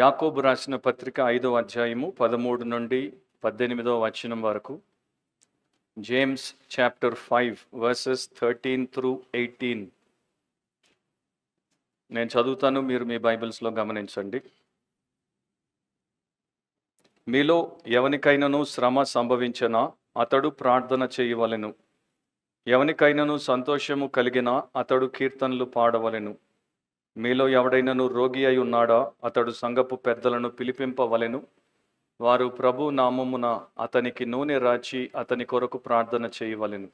యాకోబు రాసిన పత్రిక ఐదో అధ్యాయము పదమూడు నుండి పద్దెనిమిదవ వచనం వరకు James chapter five verses thirteen through eighteen నేను చదువుతాను మీరు మీ బైబిల్స్లో గమనించండి మీలో ఎవనికైనాను శ్రమ సంభవించినా అతడు ప్రార్థన చేయవలెను ఎవనికైనాను సంతోషము కలిగినా అతడు కీర్తనలు పాడవలెను మీలో ఎవడైనను రోగి అయి ఉన్నాడా అతడు సంగపు పెద్దలను పిలిపింపవలెను వారు ప్రభు నామమున అతనికి నూనె రాచి అతని కొరకు ప్రార్థన చేయవలెను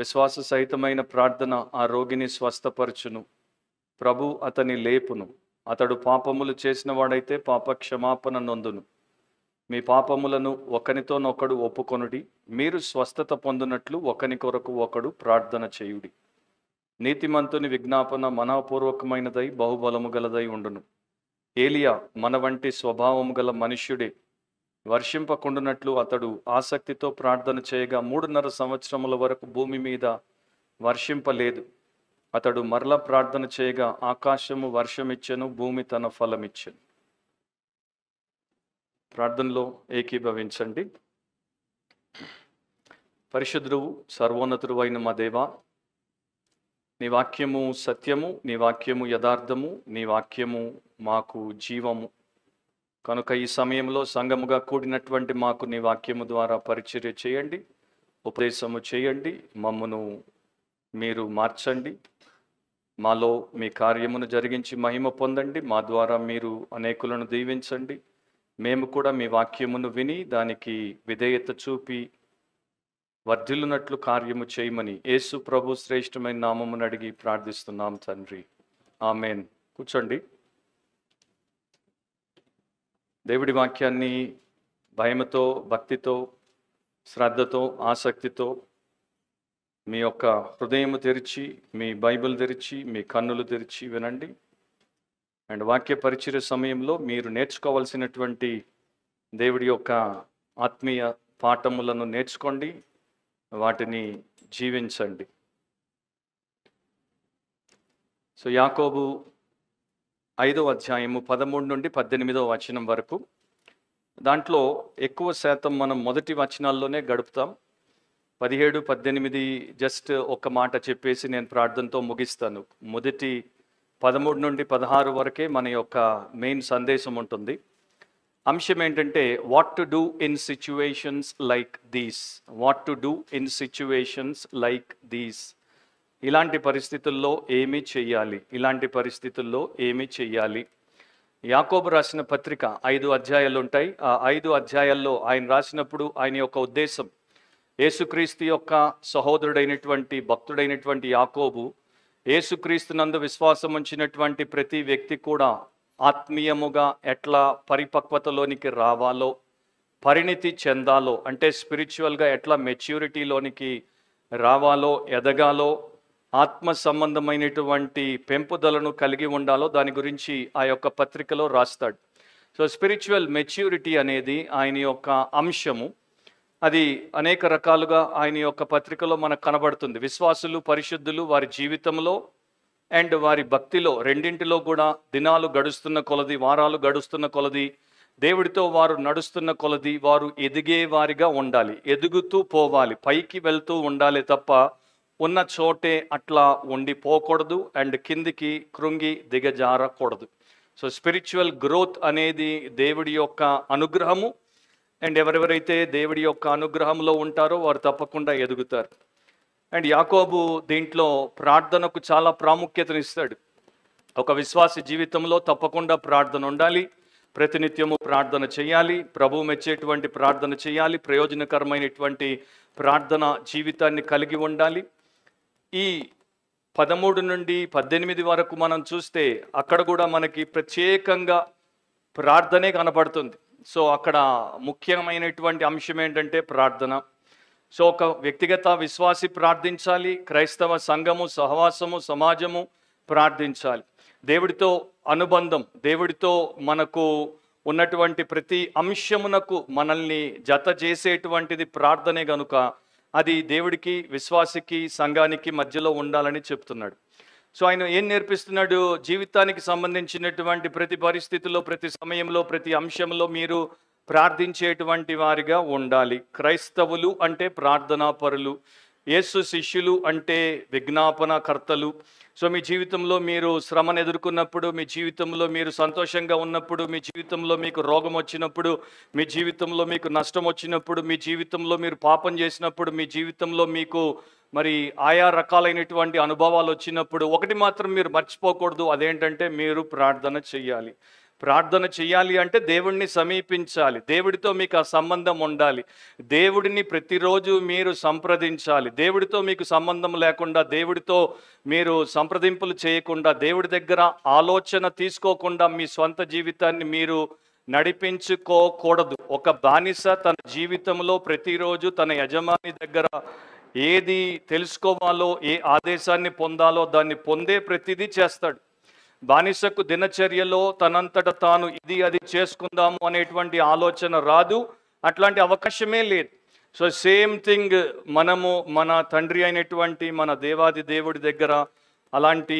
విశ్వాస సహితమైన ప్రార్థన ఆ రోగిని స్వస్థపరచును ప్రభు అతని లేపును అతడు పాపములు చేసిన వాడైతే పాపక్షమాపణ నొందును మీ పాపములను ఒకనితోనొకడు ఒప్పుకొనుడి మీరు స్వస్థత పొందినట్లు ఒకని కొరకు ఒకడు ప్రార్థన చేయుడి నీతిమంతుని విజ్ఞాపన మనపూర్వకమైనదై బహుబలము గలదై ఉండును ఏలియా మన వంటి స్వభావం గల మనుష్యుడే వర్షింపకుండునట్లు అతడు ఆసక్తితో ప్రార్థన చేయగా మూడున్నర సంవత్సరముల వరకు భూమి మీద వర్షింపలేదు అతడు మరల ప్రార్థన చేయగా ఆకాశము వర్షమిచ్చను భూమి తన ఫలమిచ్చను ప్రార్థనలో ఏకీభవించండి పరిశుద్ధువు సర్వోన్నతుడు అయిన మా దేవా నీ వాక్యము సత్యము నీ వాక్యము యథార్థము నీ వాక్యము మాకు జీవము కనుక ఈ సమయంలో సంఘముగా కూడినటువంటి మాకు నీ వాక్యము ద్వారా పరిచర్య చేయండి ఉపదేశము చేయండి మమ్మను మీరు మార్చండి మాలో మీ కార్యమును జరిగించి మహిమ పొందండి మా ద్వారా మీరు అనేకులను దీవించండి మేము కూడా మీ వాక్యమును విని దానికి విధేయత చూపి వర్ధిల్లునట్లు కార్యము చేయమని యేసు ప్రభు శ్రేష్టమైన నామమును అడిగి ప్రార్థిస్తున్నాం తండ్రి ఆమెన్ కూర్చోండి దేవుడి వాక్యాన్ని భయముతో భక్తితో శ్రద్ధతో ఆసక్తితో మీ యొక్క హృదయము తెరిచి మీ బైబిల్ తెరిచి మీ కన్నులు తెరిచి వినండి అండ్ వాక్య పరిచయ సమయంలో మీరు నేర్చుకోవాల్సినటువంటి దేవుడి యొక్క ఆత్మీయ పాఠములను నేర్చుకోండి వాటిని జీవించండి సో యాకోబు ఐదో అధ్యాయము పదమూడు నుండి పద్దెనిమిదో వచనం వరకు దాంట్లో ఎక్కువ శాతం మనం మొదటి వచనాల్లోనే గడుపుతాం పదిహేడు పద్దెనిమిది జస్ట్ ఒక మాట చెప్పేసి నేను ప్రార్థనతో ముగిస్తాను మొదటి పదమూడు నుండి పదహారు వరకే మన యొక్క మెయిన్ సందేశం ఉంటుంది అంశం ఏంటంటే what to do in situations like these what to do in situations like these ఇలాంటి పరిస్థితుల్లో ఏమి చేయాలి ఇలాంటి పరిస్థితుల్లో ఏమి చేయాలి యాకోబు రాసిన పత్రిక ఐదు అధ్యాయాలు ఉంటాయి ఆ ఐదు అధ్యాయాల్లో ఆయన రాసినప్పుడు ఆయన యొక్క ఉద్దేశం ఏసుక్రీస్తు యొక్క సహోదరుడైనటువంటి భక్తుడైనటువంటి యాకోబు ఏసుక్రీస్తు నందు విశ్వాసం ఉంచినటువంటి ప్రతి వ్యక్తి కూడా ఆత్మీయముగా ఎట్లా పరిపక్వతలోనికి రావాలో పరిణితి చెందాలో అంటే స్పిరిచువల్గా ఎట్లా మెచ్యూరిటీలోనికి రావాలో ఎదగాలో ఆత్మ సంబంధమైనటువంటి పెంపుదలను కలిగి ఉండాలో దాని గురించి ఆ యొక్క పత్రికలో రాస్తాడు సో స్పిరిచువల్ మెచ్యూరిటీ అనేది ఆయన యొక్క అంశము అది అనేక రకాలుగా ఆయన యొక్క పత్రికలో మనకు కనబడుతుంది విశ్వాసులు పరిశుద్ధులు వారి జీవితంలో అండ్ వారి భక్తిలో రెండింటిలో కూడా దినాలు గడుస్తున్న కొలది వారాలు గడుస్తున్న కొలది దేవుడితో వారు నడుస్తున్న కొలది వారు ఎదిగే వారిగా ఉండాలి ఎదుగుతూ పోవాలి పైకి వెళ్తూ ఉండాలి తప్ప ఉన్న చోటే అట్లా ఉండిపోకూడదు అండ్ కిందికి కృంగి దిగజారకూడదు సో స్పిరిచువల్ గ్రోత్ అనేది దేవుడి యొక్క అనుగ్రహము అండ్ ఎవరెవరైతే దేవుడి యొక్క అనుగ్రహంలో ఉంటారో వారు తప్పకుండా ఎదుగుతారు అండ్ యాకోబు దీంట్లో ప్రార్థనకు చాలా ప్రాముఖ్యతను ఇస్తాడు ఒక విశ్వాస జీవితంలో తప్పకుండా ప్రార్థన ఉండాలి ప్రతినిత్యము ప్రార్థన చేయాలి ప్రభువు మెచ్చేటువంటి ప్రార్థన చేయాలి ప్రయోజనకరమైనటువంటి ప్రార్థన జీవితాన్ని కలిగి ఉండాలి ఈ పదమూడు నుండి పద్దెనిమిది వరకు మనం చూస్తే అక్కడ కూడా మనకి ప్రత్యేకంగా ప్రార్థనే కనబడుతుంది సో అక్కడ ముఖ్యమైనటువంటి అంశం ఏంటంటే ప్రార్థన సో ఒక వ్యక్తిగత విశ్వాసి ప్రార్థించాలి క్రైస్తవ సంఘము సహవాసము సమాజము ప్రార్థించాలి దేవుడితో అనుబంధం దేవుడితో మనకు ఉన్నటువంటి ప్రతి అంశమునకు మనల్ని జత చేసేటువంటిది ప్రార్థనే గనుక అది దేవుడికి విశ్వాసికి సంఘానికి మధ్యలో ఉండాలని చెప్తున్నాడు సో ఆయన ఏం నేర్పిస్తున్నాడు జీవితానికి సంబంధించినటువంటి ప్రతి పరిస్థితిలో ప్రతి సమయంలో ప్రతి అంశంలో మీరు ప్రార్థించేటువంటి వారిగా ఉండాలి క్రైస్తవులు అంటే ప్రార్థనాపరులు యేసు శిష్యులు అంటే విజ్ఞాపన కర్తలు సో మీ జీవితంలో మీరు శ్రమను ఎదుర్కొన్నప్పుడు మీ జీవితంలో మీరు సంతోషంగా ఉన్నప్పుడు మీ జీవితంలో మీకు రోగం వచ్చినప్పుడు మీ జీవితంలో మీకు నష్టం వచ్చినప్పుడు మీ జీవితంలో మీరు పాపం చేసినప్పుడు మీ జీవితంలో మీకు మరి ఆయా రకాలైనటువంటి అనుభవాలు వచ్చినప్పుడు ఒకటి మాత్రం మీరు మర్చిపోకూడదు అదేంటంటే మీరు ప్రార్థన చెయ్యాలి ప్రార్థన చేయాలి అంటే దేవుణ్ణి సమీపించాలి దేవుడితో మీకు ఆ సంబంధం ఉండాలి దేవుడిని ప్రతిరోజు మీరు సంప్రదించాలి దేవుడితో మీకు సంబంధం లేకుండా దేవుడితో మీరు సంప్రదింపులు చేయకుండా దేవుడి దగ్గర ఆలోచన తీసుకోకుండా మీ స్వంత జీవితాన్ని మీరు నడిపించుకోకూడదు ఒక బానిస తన జీవితంలో ప్రతిరోజు తన యజమాని దగ్గర ఏది తెలుసుకోవాలో ఏ ఆదేశాన్ని పొందాలో దాన్ని పొందే ప్రతిదీ చేస్తాడు బానిసకు దినచర్యలో తనంతట తాను ఇది అది చేసుకుందాము అనేటువంటి ఆలోచన రాదు అట్లాంటి అవకాశమే లేదు సో సేమ్ థింగ్ మనము మన తండ్రి అయినటువంటి మన దేవాది దేవుడి దగ్గర అలాంటి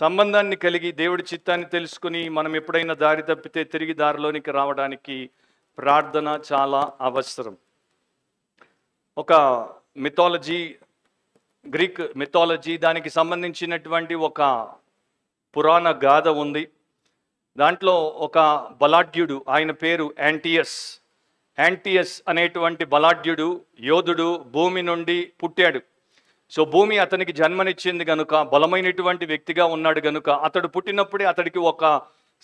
సంబంధాన్ని కలిగి దేవుడి చిత్తాన్ని తెలుసుకుని మనం ఎప్పుడైనా దారి తప్పితే తిరిగి దారిలోనికి రావడానికి ప్రార్థన చాలా అవసరం ఒక మిథాలజీ గ్రీక్ మిథాలజీ దానికి సంబంధించినటువంటి ఒక పురాణ గాథ ఉంది దాంట్లో ఒక బలాఢ్యుడు ఆయన పేరు యాంటియస్ యాంటియస్ అనేటువంటి బలాఢ్యుడు యోధుడు భూమి నుండి పుట్టాడు సో భూమి అతనికి జన్మనిచ్చింది కనుక బలమైనటువంటి వ్యక్తిగా ఉన్నాడు కనుక అతడు పుట్టినప్పుడే అతడికి ఒక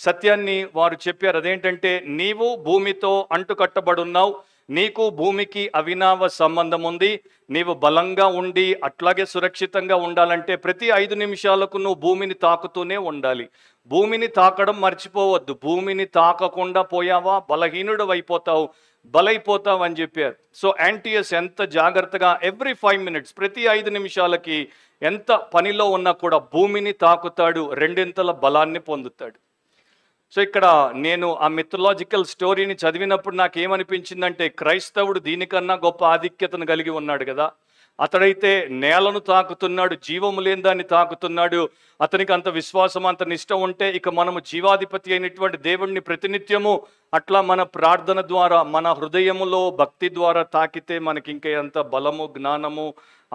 సత్యాన్ని వారు చెప్పారు అదేంటంటే నీవు భూమితో అంటుకట్టబడున్నావు నీకు భూమికి అవినావ సంబంధం ఉంది నీవు బలంగా ఉండి అట్లాగే సురక్షితంగా ఉండాలంటే ప్రతి ఐదు నిమిషాలకు నువ్వు భూమిని తాకుతూనే ఉండాలి భూమిని తాకడం మర్చిపోవద్దు భూమిని తాకకుండా పోయావా బలహీనుడు అయిపోతావు బలైపోతావు అని చెప్పారు సో యాంటీఎస్ ఎంత జాగ్రత్తగా ఎవ్రీ ఫైవ్ మినిట్స్ ప్రతి ఐదు నిమిషాలకి ఎంత పనిలో ఉన్నా కూడా భూమిని తాకుతాడు రెండింతల బలాన్ని పొందుతాడు సో ఇక్కడ నేను ఆ మిథలాజికల్ స్టోరీని చదివినప్పుడు నాకు ఏమనిపించిందంటే క్రైస్తవుడు దీనికన్నా గొప్ప ఆధిక్యతను కలిగి ఉన్నాడు కదా అతడైతే నేలను తాకుతున్నాడు జీవము లేని దాన్ని తాకుతున్నాడు అతనికి అంత విశ్వాసం అంత నిష్టం ఉంటే ఇక మనము జీవాధిపతి అయినటువంటి దేవుణ్ణి ప్రతినిత్యము అట్లా మన ప్రార్థన ద్వారా మన హృదయములో భక్తి ద్వారా తాకితే మనకి ఇంకా ఎంత బలము జ్ఞానము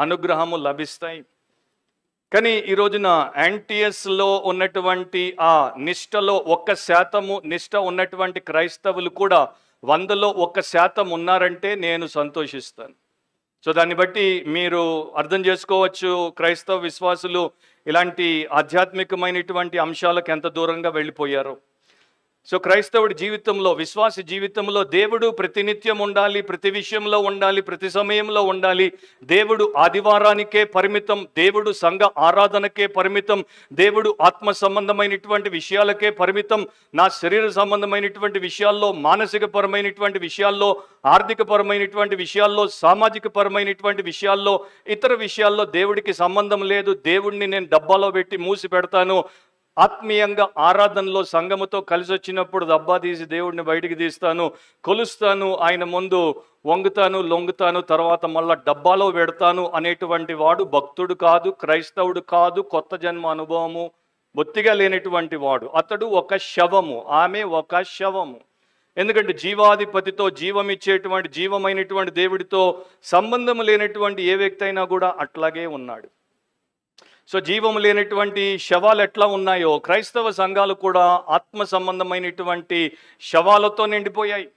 అనుగ్రహము లభిస్తాయి కానీ ఈ రోజున యాంటీఎస్లో ఉన్నటువంటి ఆ నిష్టలో ఒక్క శాతము నిష్ట ఉన్నటువంటి క్రైస్తవులు కూడా వందలో ఒక్క శాతం ఉన్నారంటే నేను సంతోషిస్తాను సో దాన్ని బట్టి మీరు అర్థం చేసుకోవచ్చు క్రైస్తవ విశ్వాసులు ఇలాంటి ఆధ్యాత్మికమైనటువంటి అంశాలకు ఎంత దూరంగా వెళ్ళిపోయారు సో క్రైస్తవుడి జీవితంలో విశ్వాస జీవితంలో దేవుడు ప్రతినిత్యం ఉండాలి ప్రతి విషయంలో ఉండాలి ప్రతి సమయంలో ఉండాలి దేవుడు ఆదివారానికే పరిమితం దేవుడు సంఘ ఆరాధనకే పరిమితం దేవుడు ఆత్మ సంబంధమైనటువంటి విషయాలకే పరిమితం నా శరీర సంబంధమైనటువంటి విషయాల్లో మానసిక పరమైనటువంటి విషయాల్లో ఆర్థిక పరమైనటువంటి విషయాల్లో సామాజిక పరమైనటువంటి విషయాల్లో ఇతర విషయాల్లో దేవుడికి సంబంధం లేదు దేవుడిని నేను డబ్బాలో పెట్టి మూసి పెడతాను ఆత్మీయంగా ఆరాధనలో సంగముతో కలిసి వచ్చినప్పుడు దబ్బా తీసి దేవుడిని బయటికి తీస్తాను కొలుస్తాను ఆయన ముందు వంగుతాను లొంగుతాను తర్వాత మళ్ళా డబ్బాలో పెడతాను అనేటువంటి వాడు భక్తుడు కాదు క్రైస్తవుడు కాదు కొత్త జన్మ అనుభవము బొత్తిగా లేనటువంటి వాడు అతడు ఒక శవము ఆమె ఒక శవము ఎందుకంటే జీవాధిపతితో జీవం ఇచ్చేటువంటి జీవమైనటువంటి దేవుడితో సంబంధం లేనటువంటి ఏ వ్యక్తి అయినా కూడా అట్లాగే ఉన్నాడు సో జీవం లేనటువంటి శవాలు ఎట్లా ఉన్నాయో క్రైస్తవ సంఘాలు కూడా ఆత్మ సంబంధమైనటువంటి శవాలతో నిండిపోయాయి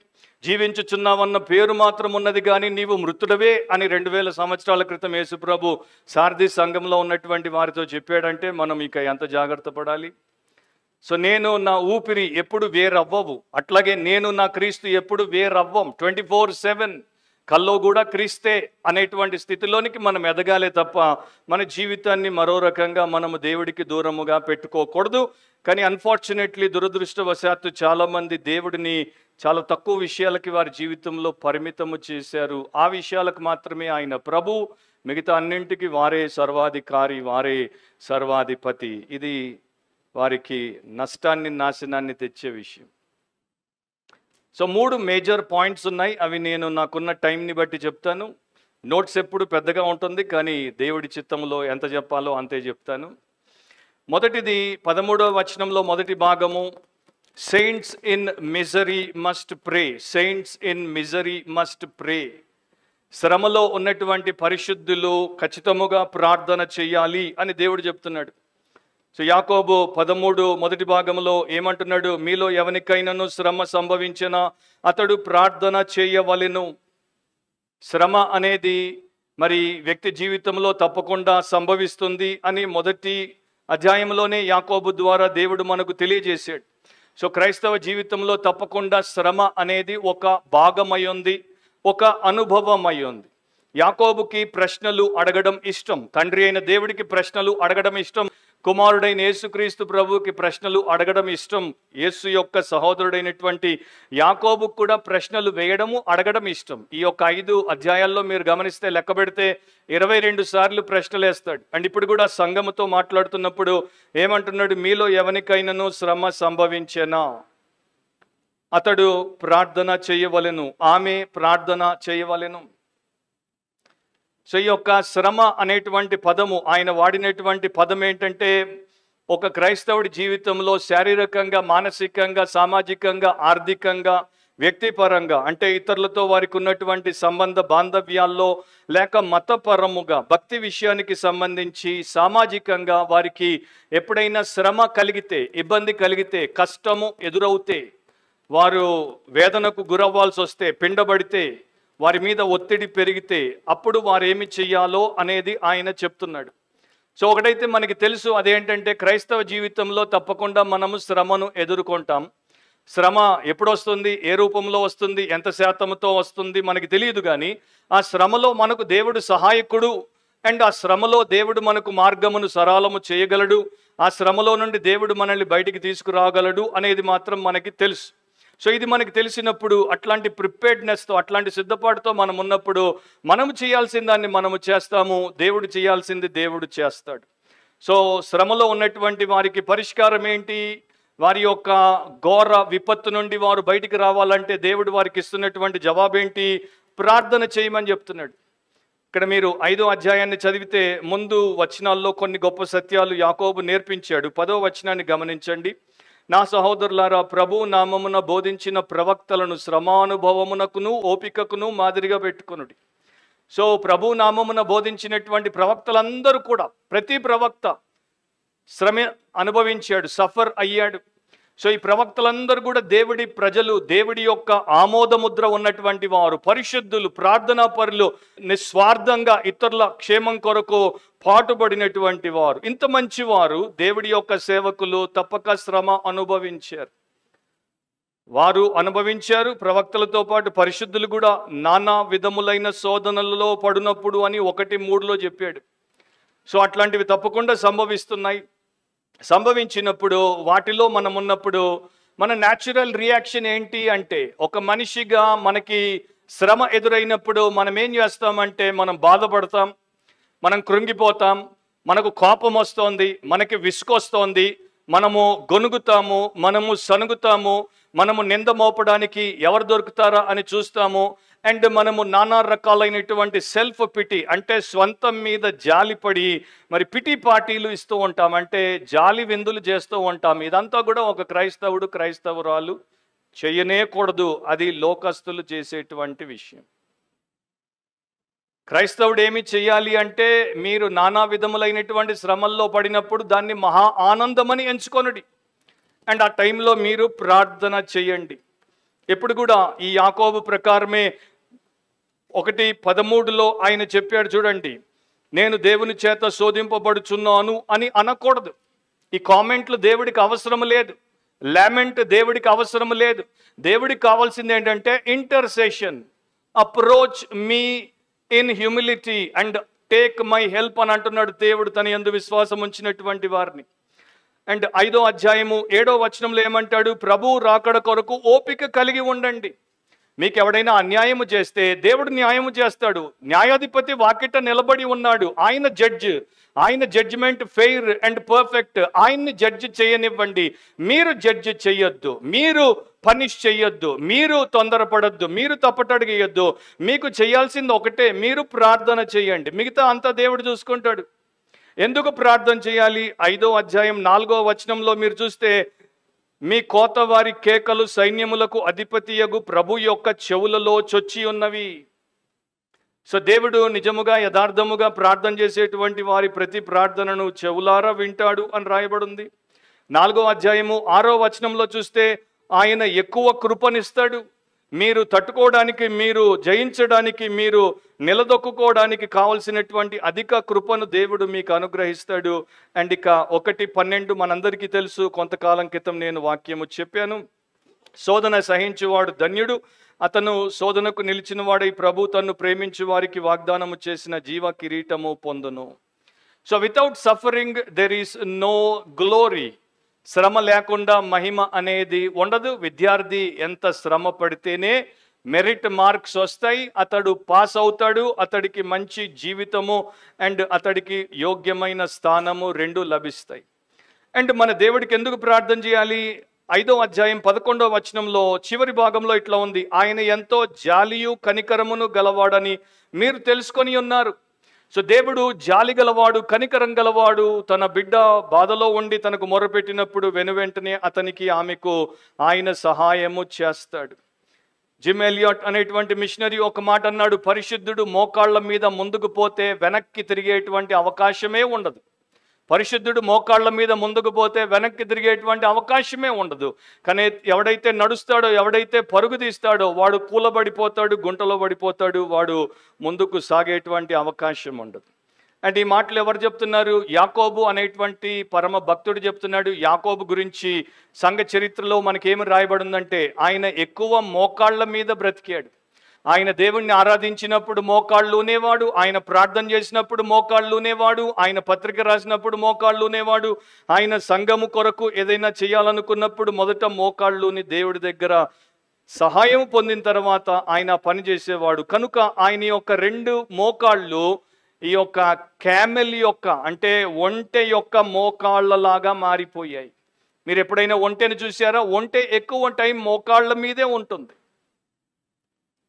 జీవించుచున్నావన్న పేరు మాత్రం ఉన్నది కానీ నీవు మృతుడవే అని రెండు వేల సంవత్సరాల క్రితం యేసుప్రభు సారథి సంఘంలో ఉన్నటువంటి వారితో చెప్పాడంటే మనం ఇక ఎంత జాగ్రత్త పడాలి సో నేను నా ఊపిరి ఎప్పుడు వేరవ్వవు అట్లాగే నేను నా క్రీస్తు ఎప్పుడు వేరవ్వం ట్వంటీ ఫోర్ సెవెన్ కల్లో కూడా క్రీస్తే అనేటువంటి స్థితిలోనికి మనం ఎదగాలే తప్ప మన జీవితాన్ని మరో రకంగా మనము దేవుడికి దూరముగా పెట్టుకోకూడదు కానీ అన్ఫార్చునేట్లీ దురదృష్టవశాత్తు చాలామంది దేవుడిని చాలా తక్కువ విషయాలకి వారి జీవితంలో పరిమితము చేశారు ఆ విషయాలకు మాత్రమే ఆయన ప్రభు మిగతా అన్నింటికి వారే సర్వాధికారి వారే సర్వాధిపతి ఇది వారికి నష్టాన్ని నాశనాన్ని తెచ్చే విషయం సో మూడు మేజర్ పాయింట్స్ ఉన్నాయి అవి నేను నాకున్న టైంని బట్టి చెప్తాను నోట్స్ ఎప్పుడు పెద్దగా ఉంటుంది కానీ దేవుడి చిత్తంలో ఎంత చెప్పాలో అంతే చెప్తాను మొదటిది పదమూడవ వచనంలో మొదటి భాగము saints in misery must pray saints in misery must pray శ్రమలో ఉన్నటువంటి పరిశుద్ధులు ఖచ్చితముగా ప్రార్థన చేయాలి అని దేవుడు చెప్తున్నాడు సో యాకోబు పదమూడు మొదటి భాగంలో ఏమంటున్నాడు మీలో ఎవరికైనాను శ్రమ సంభవించిన అతడు ప్రార్థన చేయవలెను శ్రమ అనేది మరి వ్యక్తి జీవితంలో తప్పకుండా సంభవిస్తుంది అని మొదటి అధ్యాయంలోనే యాకోబు ద్వారా దేవుడు మనకు తెలియజేశాడు సో క్రైస్తవ జీవితంలో తప్పకుండా శ్రమ అనేది ఒక భాగమై ఉంది ఒక అనుభవమై ఉంది యాకోబుకి ప్రశ్నలు అడగడం ఇష్టం తండ్రి అయిన దేవుడికి ప్రశ్నలు అడగడం ఇష్టం కుమారుడైన యేసుక్రీస్తు ప్రభువుకి ప్రశ్నలు అడగడం ఇష్టం యేసు యొక్క సహోదరుడైనటువంటి యాకోబు కూడా ప్రశ్నలు వేయడము అడగడం ఇష్టం ఈ యొక్క ఐదు అధ్యాయాల్లో మీరు గమనిస్తే లెక్క పెడితే ఇరవై రెండు సార్లు ప్రశ్నలు వేస్తాడు అండ్ ఇప్పుడు కూడా సంఘముతో మాట్లాడుతున్నప్పుడు ఏమంటున్నాడు మీలో ఎవరికైనాను శ్రమ సంభవించేనా అతడు ప్రార్థన చేయవలను ఆమె ప్రార్థన చేయవలను సో ఈ యొక్క శ్రమ అనేటువంటి పదము ఆయన వాడినటువంటి పదం ఏంటంటే ఒక క్రైస్తవుడి జీవితంలో శారీరకంగా మానసికంగా సామాజికంగా ఆర్థికంగా వ్యక్తిపరంగా అంటే ఇతరులతో వారికి ఉన్నటువంటి సంబంధ బాంధవ్యాల్లో లేక మతపరముగా భక్తి విషయానికి సంబంధించి సామాజికంగా వారికి ఎప్పుడైనా శ్రమ కలిగితే ఇబ్బంది కలిగితే కష్టము ఎదురవుతే వారు వేదనకు గురవ్వాల్సి వస్తే పిండబడితే వారి మీద ఒత్తిడి పెరిగితే అప్పుడు వారేమి చెయ్యాలో చేయాలో అనేది ఆయన చెప్తున్నాడు సో ఒకటైతే మనకి తెలుసు అదేంటంటే క్రైస్తవ జీవితంలో తప్పకుండా మనము శ్రమను ఎదుర్కొంటాం శ్రమ ఎప్పుడొస్తుంది ఏ రూపంలో వస్తుంది ఎంత శాతంతో వస్తుంది మనకి తెలియదు కానీ ఆ శ్రమలో మనకు దేవుడు సహాయకుడు అండ్ ఆ శ్రమలో దేవుడు మనకు మార్గమును సరళము చేయగలడు ఆ శ్రమలో నుండి దేవుడు మనల్ని బయటికి తీసుకురాగలడు అనేది మాత్రం మనకి తెలుసు సో ఇది మనకి తెలిసినప్పుడు అట్లాంటి ప్రిపేర్డ్నెస్తో అట్లాంటి సిద్ధపాటుతో మనం ఉన్నప్పుడు మనము చేయాల్సిన దాన్ని మనము చేస్తాము దేవుడు చేయాల్సింది దేవుడు చేస్తాడు సో శ్రమలో ఉన్నటువంటి వారికి పరిష్కారం ఏంటి వారి యొక్క ఘోర విపత్తు నుండి వారు బయటికి రావాలంటే దేవుడు వారికి ఇస్తున్నటువంటి జవాబేంటి ప్రార్థన చేయమని చెప్తున్నాడు ఇక్కడ మీరు ఐదో అధ్యాయాన్ని చదివితే ముందు వచనాల్లో కొన్ని గొప్ప సత్యాలు యాకోబు నేర్పించాడు పదో వచనాన్ని గమనించండి నా సహోదరులారా ప్రభు నామమున బోధించిన ప్రవక్తలను శ్రమానుభవమునకును ఓపికకును మాదిరిగా పెట్టుకునుడి సో ప్రభు నామమున బోధించినటువంటి ప్రవక్తలందరూ కూడా ప్రతి ప్రవక్త శ్రమ అనుభవించాడు సఫర్ అయ్యాడు సో ఈ ప్రవక్తలందరూ కూడా దేవుడి ప్రజలు దేవుడి యొక్క ఆమోదముద్ర ఉన్నటువంటి వారు పరిశుద్ధులు ప్రార్థనా పరులు నిస్వార్థంగా ఇతరుల క్షేమం కొరకు పాటుపడినటువంటి వారు ఇంత మంచి వారు దేవుడి యొక్క సేవకులు తప్పక శ్రమ అనుభవించారు వారు అనుభవించారు ప్రవక్తలతో పాటు పరిశుద్ధులు కూడా నానా విధములైన శోధనలలో పడినప్పుడు అని ఒకటి మూడులో చెప్పాడు సో అట్లాంటివి తప్పకుండా సంభవిస్తున్నాయి సంభవించినప్పుడు వాటిలో మనం ఉన్నప్పుడు మన న్యాచురల్ రియాక్షన్ ఏంటి అంటే ఒక మనిషిగా మనకి శ్రమ ఎదురైనప్పుడు మనం ఏం చేస్తామంటే మనం బాధపడతాం మనం కృంగిపోతాం మనకు కోపం వస్తోంది మనకి విసుకొస్తోంది మనము గొనుగుతాము మనము సనుగుతాము మనము నింద మోపడానికి ఎవరు దొరుకుతారా అని చూస్తాము అండ్ మనము నానా రకాలైనటువంటి సెల్ఫ్ పిటి అంటే స్వంతం మీద జాలిపడి మరి పిటి పార్టీలు ఇస్తూ ఉంటాం అంటే జాలి విందులు చేస్తూ ఉంటాం ఇదంతా కూడా ఒక క్రైస్తవుడు క్రైస్తవురాలు చేయనేకూడదు అది లోకస్తులు చేసేటువంటి విషయం క్రైస్తవుడు ఏమి చేయాలి అంటే మీరు నానా విధములైనటువంటి శ్రమల్లో పడినప్పుడు దాన్ని మహా ఆనందమని ఎంచుకొనడి అండ్ ఆ టైంలో మీరు ప్రార్థన చేయండి ఎప్పుడు కూడా ఈ యాకోబు ప్రకారమే ఒకటి పదమూడులో ఆయన చెప్పాడు చూడండి నేను దేవుని చేత శోధింపబడుచున్నాను అని అనకూడదు ఈ కామెంట్లు దేవుడికి అవసరం లేదు లెమెంట్ దేవుడికి అవసరం లేదు దేవుడికి కావాల్సింది ఏంటంటే intercession approach me in humility and take my help అని అంటున్నాడు దేవుడు తన ఎందు విశ్వాసం ఉంచినటువంటి వారిని అండ్ ఐదో అధ్యాయము ఏడో వచనంలో ఏమంటాడు ప్రభు రాకడ కొరకు ఓపిక కలిగి ఉండండి మీకు ఎవడైనా అన్యాయము చేస్తే దేవుడు న్యాయము చేస్తాడు న్యాయాధిపతి వాకిట నిలబడి ఉన్నాడు ఆయన జడ్జ్ ఆయన జడ్జిమెంట్ ఫెయిర్ అండ్ పర్ఫెక్ట్ ఆయన్ని జడ్జ్ చేయనివ్వండి మీరు జడ్జ్ చేయొద్దు మీరు పనిష్ చేయొద్దు మీరు తొందరపడొద్దు మీరు తప్పటడిగేయొద్దు మీకు చేయాల్సింది ఒకటే మీరు ప్రార్థన చేయండి మిగతా అంతా దేవుడు చూసుకుంటాడు ఎందుకు ప్రార్థన చేయాలి ఐదో అధ్యాయం నాలుగో వచనంలో మీరు చూస్తే మీ కోతవారి కేకలు సైన్యములకు అధిపతియగు ప్రభు యొక్క చెవులలో చొచ్చి ఉన్నవి సో దేవుడు నిజముగా యథార్థముగా ప్రార్థన చేసేటువంటి వారి ప్రతి ప్రార్థనను చెవులారా వింటాడు అని రాయబడింది నాలుగో అధ్యాయము ఆరో వచనంలో చూస్తే ఆయన ఎక్కువ కృపనిస్తాడు మీరు తట్టుకోవడానికి మీరు జయించడానికి మీరు నిలదొక్కుకోవడానికి కావలసినటువంటి అధిక కృపను దేవుడు మీకు అనుగ్రహిస్తాడు అండ్ ఇక ఒకటి పన్నెండు మనందరికీ తెలుసు కొంతకాలం క్రితం నేను వాక్యము చెప్పాను శోధన సహించేవాడు ధన్యుడు అతను శోధనకు ఈ ప్రభు తన్ను ప్రేమించి వారికి వాగ్దానము చేసిన జీవ కిరీటము పొందును so without suffering there is no glory శ్రమ లేకుండా మహిమ అనేది ఉండదు విద్యార్థి ఎంత శ్రమ పడితేనే మెరిట్ మార్క్స్ వస్తాయి అతడు పాస్ అవుతాడు అతడికి మంచి జీవితము అండ్ అతడికి యోగ్యమైన స్థానము రెండు లభిస్తాయి అండ్ మన దేవుడికి ఎందుకు ప్రార్థన చేయాలి ఐదో అధ్యాయం పదకొండవ వచనంలో చివరి భాగంలో ఇట్లా ఉంది ఆయన ఎంతో జాలియు కనికరమును గలవాడని మీరు తెలుసుకొని ఉన్నారు సో దేవుడు జాలి గలవాడు కనికరం గలవాడు తన బిడ్డ బాధలో ఉండి తనకు మొరపెట్టినప్పుడు వెను వెంటనే అతనికి ఆమెకు ఆయన సహాయము చేస్తాడు జిమ్ ఎలియట్ అనేటువంటి మిషనరీ ఒక మాట అన్నాడు పరిశుద్ధుడు మోకాళ్ళ మీద ముందుకు పోతే వెనక్కి తిరిగేటువంటి అవకాశమే ఉండదు పరిశుద్ధుడు మోకాళ్ళ మీద ముందుకు పోతే వెనక్కి తిరిగేటువంటి అవకాశమే ఉండదు కానీ ఎవడైతే నడుస్తాడో ఎవడైతే పరుగు తీస్తాడో వాడు కూలబడిపోతాడు గుంటలో పడిపోతాడు వాడు ముందుకు సాగేటువంటి అవకాశం ఉండదు అండ్ ఈ మాటలు ఎవరు చెప్తున్నారు యాకోబు అనేటువంటి పరమ భక్తుడు చెప్తున్నాడు యాకోబు గురించి సంఘ చరిత్రలో మనకేమి రాయబడిందంటే ఆయన ఎక్కువ మోకాళ్ళ మీద బ్రతికాడు ఆయన దేవుణ్ణి ఆరాధించినప్పుడు మోకాళ్ళునేవాడు ఆయన ప్రార్థన చేసినప్పుడు మోకాళ్ళునేవాడు ఆయన పత్రిక రాసినప్పుడు మోకాళ్ళునేవాడు ఆయన సంఘము కొరకు ఏదైనా చేయాలనుకున్నప్పుడు మొదట మోకాళ్ళుని దేవుడి దగ్గర సహాయం పొందిన తర్వాత ఆయన పని చేసేవాడు కనుక ఆయన యొక్క రెండు మోకాళ్ళు ఈ యొక్క క్యామెల్ యొక్క అంటే ఒంటె యొక్క మోకాళ్ళలాగా మారిపోయాయి మీరు ఎప్పుడైనా ఒంటెను చూసారా ఒంటె ఎక్కువ టైం మోకాళ్ళ మీదే ఉంటుంది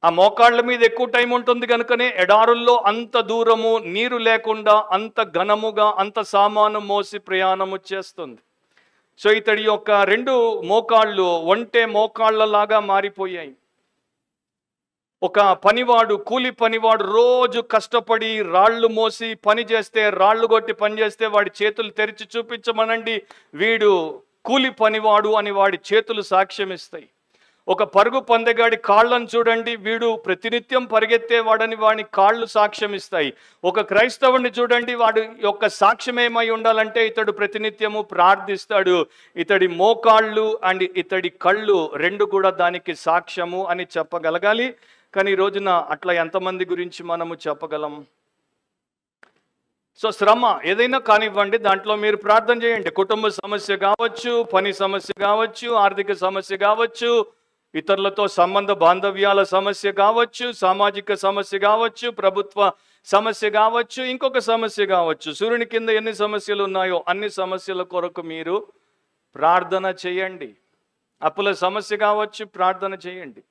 ఆ మోకాళ్ళ మీద ఎక్కువ టైం ఉంటుంది కనుకనే ఎడారుల్లో అంత దూరము నీరు లేకుండా అంత ఘనముగా అంత సామాను మోసి ప్రయాణము చేస్తుంది సో ఇతడి యొక్క రెండు మోకాళ్ళు ఒంటే లాగా మారిపోయాయి ఒక పనివాడు కూలి పనివాడు రోజు కష్టపడి రాళ్ళు మోసి పని చేస్తే రాళ్ళు కొట్టి పని చేస్తే వాడి చేతులు తెరిచి చూపించమనండి వీడు కూలి పనివాడు అని వాడి చేతులు సాక్ష్యం ఇస్తాయి ఒక పరుగు పందెగాడి కాళ్ళను చూడండి వీడు ప్రతినిత్యం పరిగెత్తేవాడని వాడి కాళ్ళు సాక్ష్యం ఇస్తాయి ఒక క్రైస్తవుని చూడండి వాడు యొక్క సాక్ష్యం ఏమై ఉండాలంటే ఇతడు ప్రతినిత్యము ప్రార్థిస్తాడు ఇతడి మోకాళ్ళు అండ్ ఇతడి కళ్ళు రెండు కూడా దానికి సాక్ష్యము అని చెప్పగలగాలి కానీ ఈ రోజున అట్లా ఎంతమంది గురించి మనము చెప్పగలం సో శ్రమ ఏదైనా కానివ్వండి దాంట్లో మీరు ప్రార్థన చేయండి కుటుంబ సమస్య కావచ్చు పని సమస్య కావచ్చు ఆర్థిక సమస్య కావచ్చు ఇతరులతో సంబంధ బాంధవ్యాల సమస్య కావచ్చు సామాజిక సమస్య కావచ్చు ప్రభుత్వ సమస్య కావచ్చు ఇంకొక సమస్య కావచ్చు సూర్యుని కింద ఎన్ని సమస్యలు ఉన్నాయో అన్ని సమస్యల కొరకు మీరు ప్రార్థన చేయండి అప్పుల సమస్య కావచ్చు ప్రార్థన చేయండి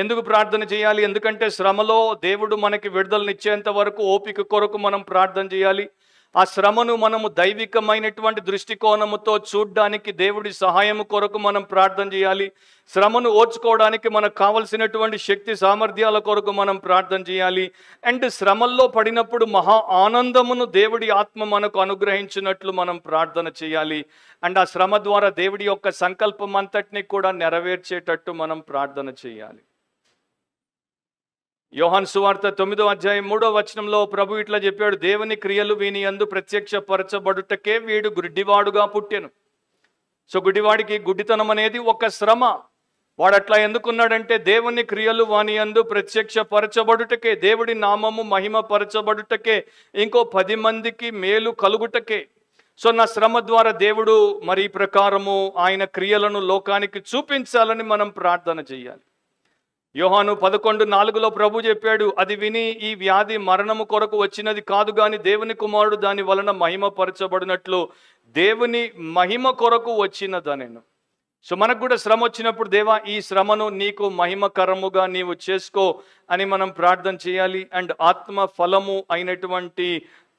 ఎందుకు ప్రార్థన చేయాలి ఎందుకంటే శ్రమలో దేవుడు మనకి విడుదలనిచ్చేంత వరకు ఓపిక కొరకు మనం ప్రార్థన చేయాలి ఆ శ్రమను మనము దైవికమైనటువంటి దృష్టికోణముతో చూడ్డానికి దేవుడి సహాయం కొరకు మనం ప్రార్థన చేయాలి శ్రమను ఓర్చుకోవడానికి మనకు కావలసినటువంటి శక్తి సామర్థ్యాల కొరకు మనం ప్రార్థన చేయాలి అండ్ శ్రమల్లో పడినప్పుడు మహా ఆనందమును దేవుడి ఆత్మ మనకు అనుగ్రహించినట్లు మనం ప్రార్థన చేయాలి అండ్ ఆ శ్రమ ద్వారా దేవుడి యొక్క సంకల్పం అంతటిని కూడా నెరవేర్చేటట్టు మనం ప్రార్థన చేయాలి యోహన్ సువార్త తొమ్మిదో అధ్యాయం మూడో వచనంలో ప్రభు ఇట్లా చెప్పాడు దేవుని క్రియలు వీని అందు ప్రత్యక్షపరచబడుటకే వీడు గుడ్డివాడుగా పుట్టాను సో గుడ్డివాడికి గుడ్డితనం అనేది ఒక శ్రమ వాడు అట్లా ఎందుకున్నాడంటే దేవుని క్రియలు వాని అందు ప్రత్యక్షపరచబడుటకే దేవుడి నామము మహిమ పరచబడుటకే ఇంకో పది మందికి మేలు కలుగుటకే సో నా శ్రమ ద్వారా దేవుడు మరి ప్రకారము ఆయన క్రియలను లోకానికి చూపించాలని మనం ప్రార్థన చేయాలి యోహాను పదకొండు నాలుగులో ప్రభు చెప్పాడు అది విని ఈ వ్యాధి మరణము కొరకు వచ్చినది కాదు గాని దేవుని కుమారుడు దాని వలన మహిమపరచబడినట్లు దేవుని మహిమ కొరకు వచ్చినదనెను సో మనకు కూడా శ్రమ వచ్చినప్పుడు దేవా ఈ శ్రమను నీకు మహిమకరముగా నీవు చేసుకో అని మనం ప్రార్థన చేయాలి అండ్ ఆత్మ ఫలము అయినటువంటి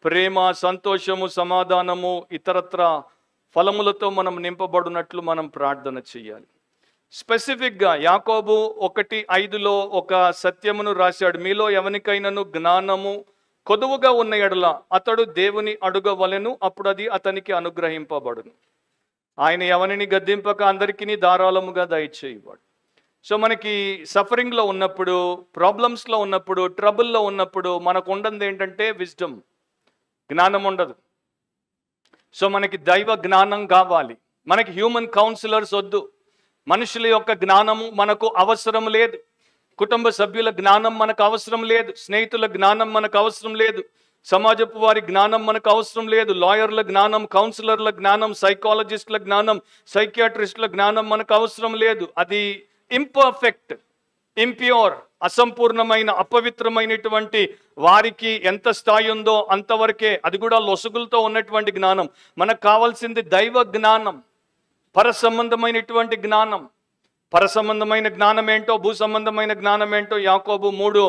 ప్రేమ సంతోషము సమాధానము ఇతరత్ర ఫలములతో మనం నింపబడినట్లు మనం ప్రార్థన చేయాలి స్పెసిఫిక్గా యాకోబు ఒకటి ఐదులో ఒక సత్యమును రాశాడు మీలో ఎవరికైనాను జ్ఞానము కొదువుగా ఉన్న ఎడల అతడు దేవుని అడుగవలెను అప్పుడు అది అతనికి అనుగ్రహింపబడును ఆయన ఎవరిని గద్దింపక అందరికీ ధారాళముగా దయచేయవాడు సో మనకి సఫరింగ్లో ఉన్నప్పుడు ప్రాబ్లమ్స్లో ఉన్నప్పుడు ట్రబుల్లో ఉన్నప్పుడు మనకు ఉండదు ఏంటంటే విజ్డమ్ జ్ఞానం ఉండదు సో మనకి దైవ జ్ఞానం కావాలి మనకి హ్యూమన్ కౌన్సిలర్స్ వద్దు మనుషుల యొక్క జ్ఞానము మనకు అవసరం లేదు కుటుంబ సభ్యుల జ్ఞానం మనకు అవసరం లేదు స్నేహితుల జ్ఞానం మనకు అవసరం లేదు సమాజపు వారి జ్ఞానం మనకు అవసరం లేదు లాయర్ల జ్ఞానం కౌన్సిలర్ల జ్ఞానం సైకాలజిస్టుల జ్ఞానం సైకియాట్రిస్టుల జ్ఞానం మనకు అవసరం లేదు అది ఇంపర్ఫెక్ట్ ఇంప్యూర్ అసంపూర్ణమైన అపవిత్రమైనటువంటి వారికి ఎంత స్థాయి ఉందో అంతవరకే అది కూడా లొసుగులతో ఉన్నటువంటి జ్ఞానం మనకు కావాల్సింది దైవ జ్ఞానం పరసంబంధమైనటువంటి జ్ఞానం పరసంబంధమైన జ్ఞానం ఏంటో సంబంధమైన జ్ఞానం ఏంటో యాకోబు మూడు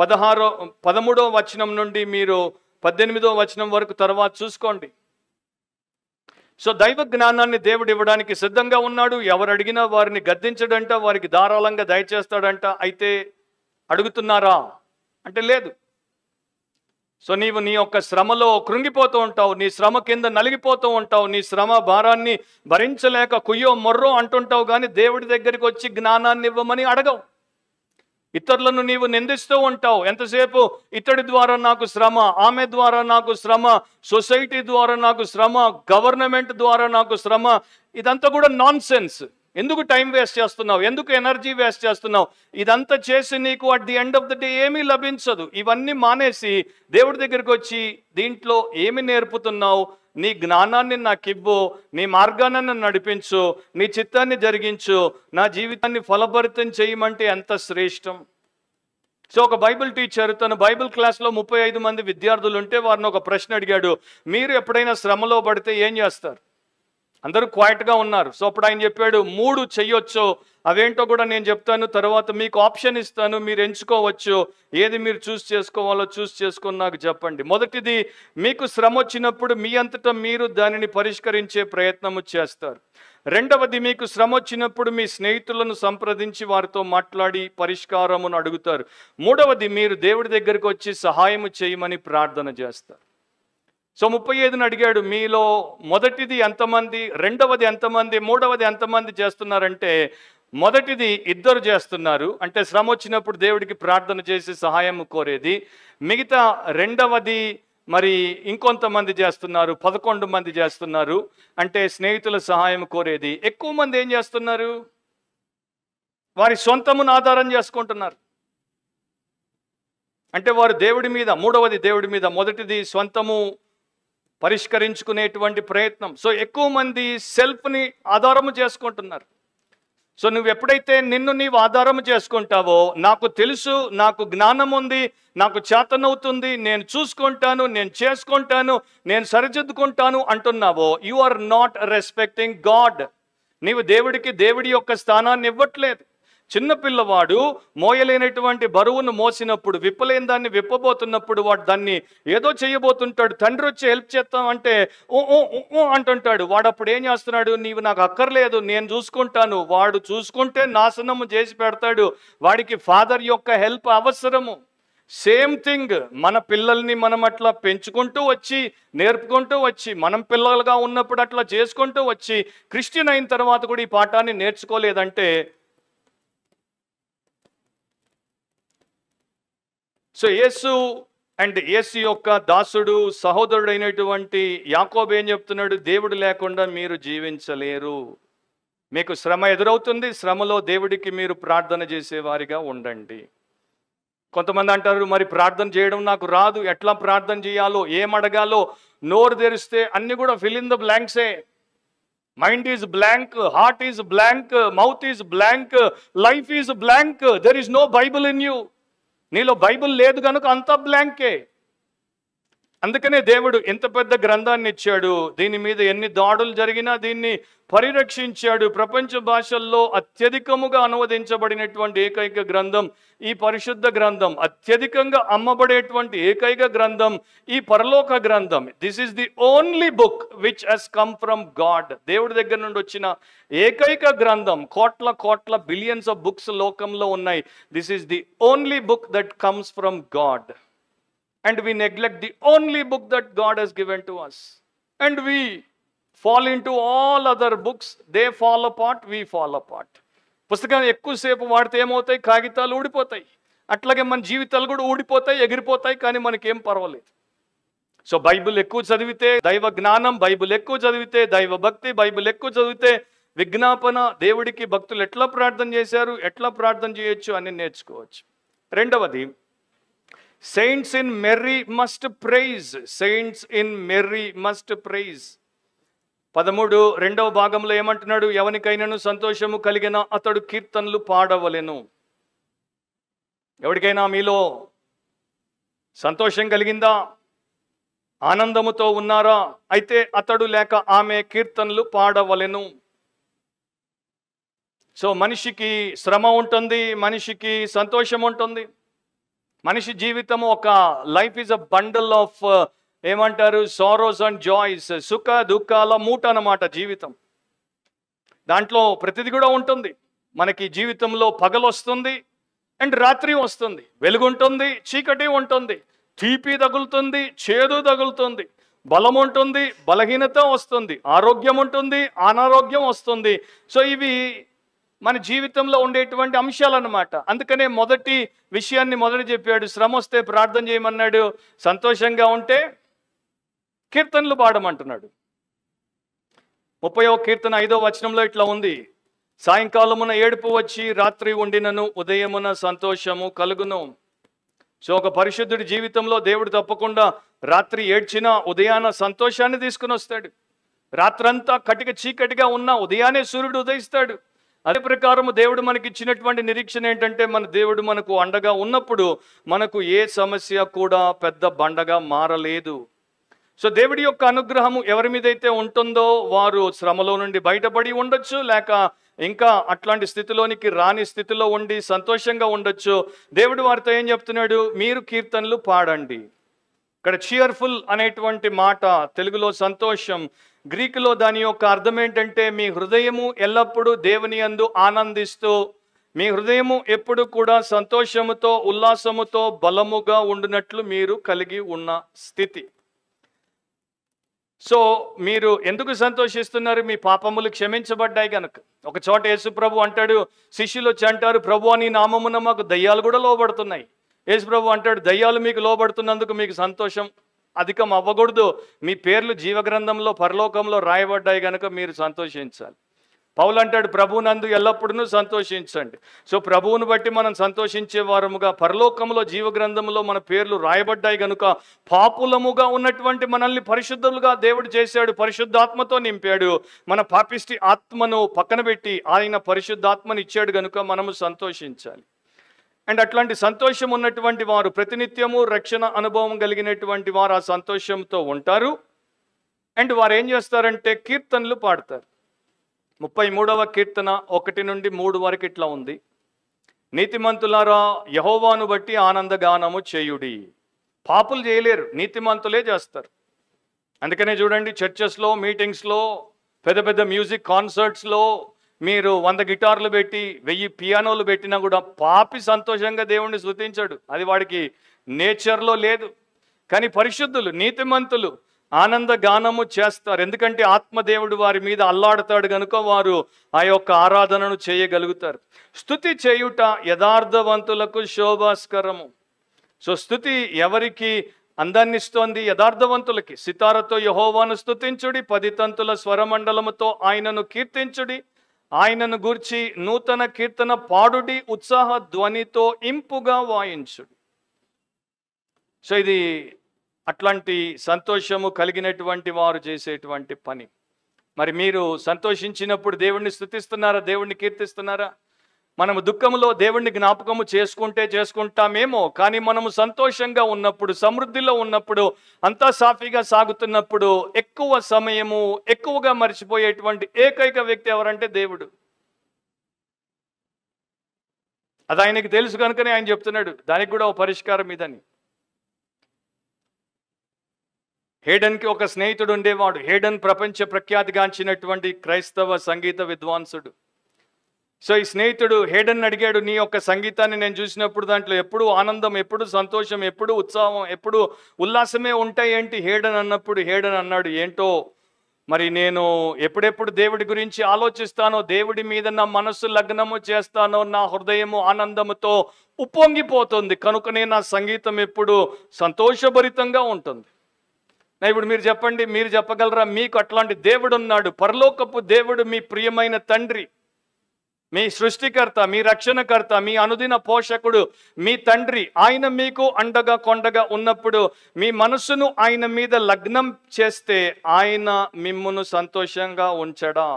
పదహారో పదమూడో వచనం నుండి మీరు పద్దెనిమిదో వచనం వరకు తర్వాత చూసుకోండి సో దైవ జ్ఞానాన్ని దేవుడు ఇవ్వడానికి సిద్ధంగా ఉన్నాడు ఎవరు అడిగినా వారిని గద్దించడంట వారికి ధారాళంగా దయచేస్తాడంట అయితే అడుగుతున్నారా అంటే లేదు సో నీవు నీ యొక్క శ్రమలో కృంగిపోతూ ఉంటావు నీ శ్రమ కింద నలిగిపోతూ ఉంటావు నీ శ్రమ భారాన్ని భరించలేక కుయ్యో మొర్రో అంటుంటావు కానీ దేవుడి దగ్గరికి వచ్చి జ్ఞానాన్ని ఇవ్వమని అడగవు ఇతరులను నీవు నిందిస్తూ ఉంటావు ఎంతసేపు ఇతడి ద్వారా నాకు శ్రమ ఆమె ద్వారా నాకు శ్రమ సొసైటీ ద్వారా నాకు శ్రమ గవర్నమెంట్ ద్వారా నాకు శ్రమ ఇదంతా కూడా నాన్ సెన్స్ ఎందుకు టైం వేస్ట్ చేస్తున్నావు ఎందుకు ఎనర్జీ వేస్ట్ చేస్తున్నావు ఇదంతా చేసి నీకు at the end of the day ఏమీ లభించదు ఇవన్నీ మానేసి దేవుడి దగ్గరికి వచ్చి దీంట్లో ఏమి నేర్పుతున్నావు నీ జ్ఞానాన్ని నాకు ఇవ్వు నీ మార్గాన్ని నడిపించు నీ చిత్తాన్ని జరిగించు నా జీవితాన్ని ఫలభరితం చేయమంటే ఎంత శ్రేష్టం సో ఒక బైబిల్ టీచర్ తను బైబిల్ క్లాస్లో ముప్పై ఐదు మంది విద్యార్థులు ఉంటే వారిని ఒక ప్రశ్న అడిగాడు మీరు ఎప్పుడైనా శ్రమలో పడితే ఏం చేస్తారు అందరూ క్వైట్గా ఉన్నారు సో అప్పుడు ఆయన చెప్పాడు మూడు చెయ్యొచ్చు అవేంటో కూడా నేను చెప్తాను తర్వాత మీకు ఆప్షన్ ఇస్తాను మీరు ఎంచుకోవచ్చు ఏది మీరు చూస్ చేసుకోవాలో చూస్ చేసుకుని నాకు చెప్పండి మొదటిది మీకు శ్రమ వచ్చినప్పుడు మీ అంతటా మీరు దానిని పరిష్కరించే ప్రయత్నము చేస్తారు రెండవది మీకు శ్రమ వచ్చినప్పుడు మీ స్నేహితులను సంప్రదించి వారితో మాట్లాడి పరిష్కారమును అడుగుతారు మూడవది మీరు దేవుడి దగ్గరికి వచ్చి సహాయము చేయమని ప్రార్థన చేస్తారు సో ముప్పై ఐదుని అడిగాడు మీలో మొదటిది ఎంతమంది రెండవది ఎంతమంది మూడవది ఎంతమంది చేస్తున్నారంటే మొదటిది ఇద్దరు చేస్తున్నారు అంటే శ్రమ వచ్చినప్పుడు దేవుడికి ప్రార్థన చేసి సహాయం కోరేది మిగతా రెండవది మరి ఇంకొంతమంది చేస్తున్నారు పదకొండు మంది చేస్తున్నారు అంటే స్నేహితుల సహాయం కోరేది ఎక్కువ మంది ఏం చేస్తున్నారు వారి సొంతమును ఆధారం చేసుకుంటున్నారు అంటే వారు దేవుడి మీద మూడవది దేవుడి మీద మొదటిది సొంతము పరిష్కరించుకునేటువంటి ప్రయత్నం సో ఎక్కువ మంది సెల్ఫ్ని ఆధారము చేసుకుంటున్నారు సో నువ్వు ఎప్పుడైతే నిన్ను నీవు ఆధారం చేసుకుంటావో నాకు తెలుసు నాకు జ్ఞానం ఉంది నాకు చేతనవుతుంది నేను చూసుకుంటాను నేను చేసుకుంటాను నేను సరిదిద్దుకుంటాను అంటున్నావో you are not respecting God నీవు దేవుడికి దేవుడి యొక్క స్థానాన్ని ఇవ్వట్లేదు చిన్నపిల్లవాడు మోయలేనటువంటి బరువును మోసినప్పుడు విప్పలేని దాన్ని విప్పబోతున్నప్పుడు వాడు దాన్ని ఏదో చేయబోతుంటాడు తండ్రి వచ్చి హెల్ప్ చేస్తామంటే అంటే అంటుంటాడు వాడు అప్పుడు ఏం చేస్తున్నాడు నీవు నాకు అక్కర్లేదు నేను చూసుకుంటాను వాడు చూసుకుంటే నాశనము చేసి పెడతాడు వాడికి ఫాదర్ యొక్క హెల్ప్ అవసరము సేమ్ థింగ్ మన పిల్లల్ని మనం అట్లా పెంచుకుంటూ వచ్చి నేర్పుకుంటూ వచ్చి మనం పిల్లలుగా ఉన్నప్పుడు అట్లా చేసుకుంటూ వచ్చి క్రిస్టియన్ అయిన తర్వాత కూడా ఈ పాఠాన్ని నేర్చుకోలేదంటే సో యేసు అండ్ యేసు యొక్క దాసుడు సహోదరుడు అయినటువంటి ఏం చెప్తున్నాడు దేవుడు లేకుండా మీరు జీవించలేరు మీకు శ్రమ ఎదురవుతుంది శ్రమలో దేవుడికి మీరు ప్రార్థన చేసేవారిగా ఉండండి కొంతమంది అంటారు మరి ప్రార్థన చేయడం నాకు రాదు ఎట్లా ప్రార్థన చేయాలో ఏం అడగాలో నోరు తెరిస్తే అన్నీ కూడా ఫిల్ ఇన్ ద బ్లాంక్సే mind is blank heart is blank mouth is blank life is blank there is no Bible in you నీలో బైబుల్ లేదు కనుక అంత బ్లాంకే అందుకనే దేవుడు ఎంత పెద్ద గ్రంథాన్ని ఇచ్చాడు దీని మీద ఎన్ని దాడులు జరిగినా దీన్ని పరిరక్షించాడు ప్రపంచ భాషల్లో అత్యధికముగా అనువదించబడినటువంటి ఏకైక గ్రంథం ఈ పరిశుద్ధ గ్రంథం అత్యధికంగా అమ్మబడేటువంటి ఏకైక గ్రంథం ఈ పరలోక గ్రంథం this is the only book which has come from God దేవుడి దగ్గర నుండి వచ్చిన ఏకైక గ్రంథం కోట్ల కోట్ల బిలియన్స్ ఆఫ్ బుక్స్ లోకంలో ఉన్నాయి this is the only book that comes from God and we neglect the only book that God has given to us. And we fall into all other books, they fall apart, we fall apart. పుస్తకం ఎక్కువసేపు వాడితే ఏమవుతాయి కాగితాలు ఊడిపోతాయి అట్లాగే మన జీవితాలు కూడా ఊడిపోతాయి ఎగిరిపోతాయి కానీ మనకేం పర్వాలేదు సో బైబిల్ ఎక్కువ చదివితే దైవ జ్ఞానం బైబిల్ ఎక్కువ చదివితే దైవ భక్తి బైబిల్ ఎక్కువ చదివితే విజ్ఞాపన దేవుడికి భక్తులు ఎట్లా ప్రార్థన చేశారు ఎట్లా ప్రార్థన చేయొచ్చు అని నేర్చుకోవచ్చు రెండవది saints in merry must praise saints in merry must praise పదమూడు రెండవ భాగంలో ఏమంటున్నాడు ఎవరికైనాను సంతోషము కలిగిన అతడు కీర్తనలు పాడవలెను ఎవరికైనా మీలో సంతోషం కలిగిందా ఆనందముతో ఉన్నారా అయితే అతడు లేక ఆమె కీర్తనలు పాడవలెను సో మనిషికి శ్రమ ఉంటుంది మనిషికి సంతోషం ఉంటుంది మనిషి జీవితం ఒక life is a bundle of ఏమంటారు సారోస్ అండ్ జాయ్స్ సుఖ దుఃఖాల మూట అన్నమాట జీవితం దాంట్లో ప్రతిది కూడా ఉంటుంది మనకి జీవితంలో పగలు వస్తుంది అండ్ రాత్రి వస్తుంది వెలుగుంటుంది చీకటి ఉంటుంది తీపి తగులుతుంది చేదు తగులుతుంది బలం ఉంటుంది బలహీనత వస్తుంది ఆరోగ్యం ఉంటుంది అనారోగ్యం వస్తుంది సో ఇవి మన జీవితంలో ఉండేటువంటి అంశాలన్నమాట అందుకనే మొదటి విషయాన్ని మొదట చెప్పాడు శ్రమ వస్తే ప్రార్థన చేయమన్నాడు సంతోషంగా ఉంటే కీర్తనలు పాడమంటున్నాడు ముప్పై కీర్తన ఐదో వచనంలో ఇట్లా ఉంది సాయంకాలమున ఏడుపు వచ్చి రాత్రి ఉండినను ఉదయమున సంతోషము కలుగును సో ఒక పరిశుద్ధుడి జీవితంలో దేవుడు తప్పకుండా రాత్రి ఏడ్చిన ఉదయాన సంతోషాన్ని తీసుకుని వస్తాడు రాత్రంతా కటిక చీకటిగా ఉన్న ఉదయానే సూర్యుడు ఉదయిస్తాడు అదే ప్రకారం దేవుడు మనకి ఇచ్చినటువంటి నిరీక్షణ ఏంటంటే మన దేవుడు మనకు అండగా ఉన్నప్పుడు మనకు ఏ సమస్య కూడా పెద్ద బండగా మారలేదు సో దేవుడి యొక్క అనుగ్రహము ఎవరి మీదైతే ఉంటుందో వారు శ్రమలో నుండి బయటపడి ఉండొచ్చు లేక ఇంకా అట్లాంటి స్థితిలోనికి రాని స్థితిలో ఉండి సంతోషంగా ఉండొచ్చు దేవుడు వారితో ఏం చెప్తున్నాడు మీరు కీర్తనలు పాడండి ఇక్కడ చీయర్ఫుల్ అనేటువంటి మాట తెలుగులో సంతోషం గ్రీకులో దాని యొక్క అర్థం ఏంటంటే మీ హృదయము ఎల్లప్పుడూ దేవుని అందు ఆనందిస్తూ మీ హృదయము ఎప్పుడు కూడా సంతోషముతో ఉల్లాసముతో బలముగా ఉండినట్లు మీరు కలిగి ఉన్న స్థితి సో మీరు ఎందుకు సంతోషిస్తున్నారు మీ పాపములు క్షమించబడ్డాయి కనుక ఒక చోట యేసు ప్రభు అంటాడు శిష్యులు వచ్చి అంటారు ప్రభు అని నామమున మాకు దయ్యాలు కూడా లోబడుతున్నాయి యేసుప్రభు అంటాడు దయ్యాలు మీకు లోబడుతున్నందుకు మీకు సంతోషం అధికం అవ్వకూడదు మీ పేర్లు జీవగ్రంథంలో పరలోకంలో రాయబడ్డాయి కనుక మీరు సంతోషించాలి పౌలు అంటాడు ప్రభునందు ఎల్లప్పుడూ సంతోషించండి సో ప్రభువును బట్టి మనం సంతోషించే వారముగా పరలోకంలో జీవగ్రంథంలో మన పేర్లు రాయబడ్డాయి కనుక పాపులముగా ఉన్నటువంటి మనల్ని పరిశుద్ధులుగా దేవుడు చేశాడు పరిశుద్ధాత్మతో నింపాడు మన పాపిష్టి ఆత్మను పక్కన పెట్టి ఆయన పరిశుద్ధాత్మను ఇచ్చాడు కనుక మనము సంతోషించాలి అండ్ అట్లాంటి సంతోషం ఉన్నటువంటి వారు ప్రతినిత్యము రక్షణ అనుభవం కలిగినటువంటి వారు ఆ సంతోషంతో ఉంటారు అండ్ వారు ఏం చేస్తారంటే కీర్తనలు పాడతారు ముప్పై మూడవ కీర్తన ఒకటి నుండి మూడు వరకు ఇట్లా ఉంది నీతిమంతులారా యహోవాను బట్టి ఆనందగానము చేయుడి పాపులు చేయలేరు నీతిమంతులే చేస్తారు అందుకనే చూడండి చర్చెస్లో మీటింగ్స్లో పెద్ద పెద్ద మ్యూజిక్ కాన్సర్ట్స్లో మీరు వంద గిటార్లు పెట్టి వెయ్యి పియానోలు పెట్టినా కూడా పాపి సంతోషంగా దేవుణ్ణి శృతించాడు అది వాడికి నేచర్లో లేదు కానీ పరిశుద్ధులు నీతిమంతులు ఆనంద గానము చేస్తారు ఎందుకంటే ఆత్మదేవుడు వారి మీద అల్లాడతాడు కనుక వారు ఆ యొక్క ఆరాధనను చేయగలుగుతారు స్థుతి చేయుట యథార్థవంతులకు శోభాస్కరము సో స్థుతి ఎవరికి అందాన్నిస్తోంది యథార్థవంతులకి సితారతో యహోవాను స్థుతించుడి పది తంతుల స్వరమండలముతో ఆయనను కీర్తించుడి ఆయనను గూర్చి నూతన కీర్తన పాడుడి ఉత్సాహ ధ్వనితో ఇంపుగా వాయించుడు సో ఇది అట్లాంటి సంతోషము కలిగినటువంటి వారు చేసేటువంటి పని మరి మీరు సంతోషించినప్పుడు దేవుణ్ణి స్థుతిస్తున్నారా దేవుణ్ణి కీర్తిస్తున్నారా మనము దుఃఖంలో దేవుణ్ణి జ్ఞాపకము చేసుకుంటే చేసుకుంటామేమో కానీ మనము సంతోషంగా ఉన్నప్పుడు సమృద్ధిలో ఉన్నప్పుడు అంతా సాఫీగా సాగుతున్నప్పుడు ఎక్కువ సమయము ఎక్కువగా మర్చిపోయేటువంటి ఏకైక వ్యక్తి ఎవరంటే దేవుడు అది ఆయనకి తెలుసు కనుకనే ఆయన చెప్తున్నాడు దానికి కూడా ఒక పరిష్కారం ఇదని హేడన్కి ఒక స్నేహితుడు ఉండేవాడు హేడన్ ప్రపంచ ప్రఖ్యాతిగాంచినటువంటి క్రైస్తవ సంగీత విద్వాంసుడు సో ఈ స్నేహితుడు హేడన్ అడిగాడు నీ యొక్క సంగీతాన్ని నేను చూసినప్పుడు దాంట్లో ఎప్పుడు ఆనందం ఎప్పుడు సంతోషం ఎప్పుడు ఉత్సాహం ఎప్పుడు ఉల్లాసమే ఉంటాయేంటి హేడన్ అన్నప్పుడు హేడన్ అన్నాడు ఏంటో మరి నేను ఎప్పుడెప్పుడు దేవుడి గురించి ఆలోచిస్తానో దేవుడి మీద నా మనస్సు లగ్నము చేస్తానో నా హృదయము ఆనందముతో ఉప్పొంగిపోతుంది కనుకనే నా సంగీతం ఎప్పుడు సంతోషభరితంగా ఉంటుంది ఇప్పుడు మీరు చెప్పండి మీరు చెప్పగలరా మీకు అట్లాంటి దేవుడు ఉన్నాడు పరలోకపు దేవుడు మీ ప్రియమైన తండ్రి మీ సృష్టికర్త మీ రక్షణకర్త మీ అనుదిన పోషకుడు మీ తండ్రి ఆయన మీకు అండగా కొండగా ఉన్నప్పుడు మీ మనస్సును ఆయన మీద లగ్నం చేస్తే ఆయన మిమ్మును సంతోషంగా ఉంచడా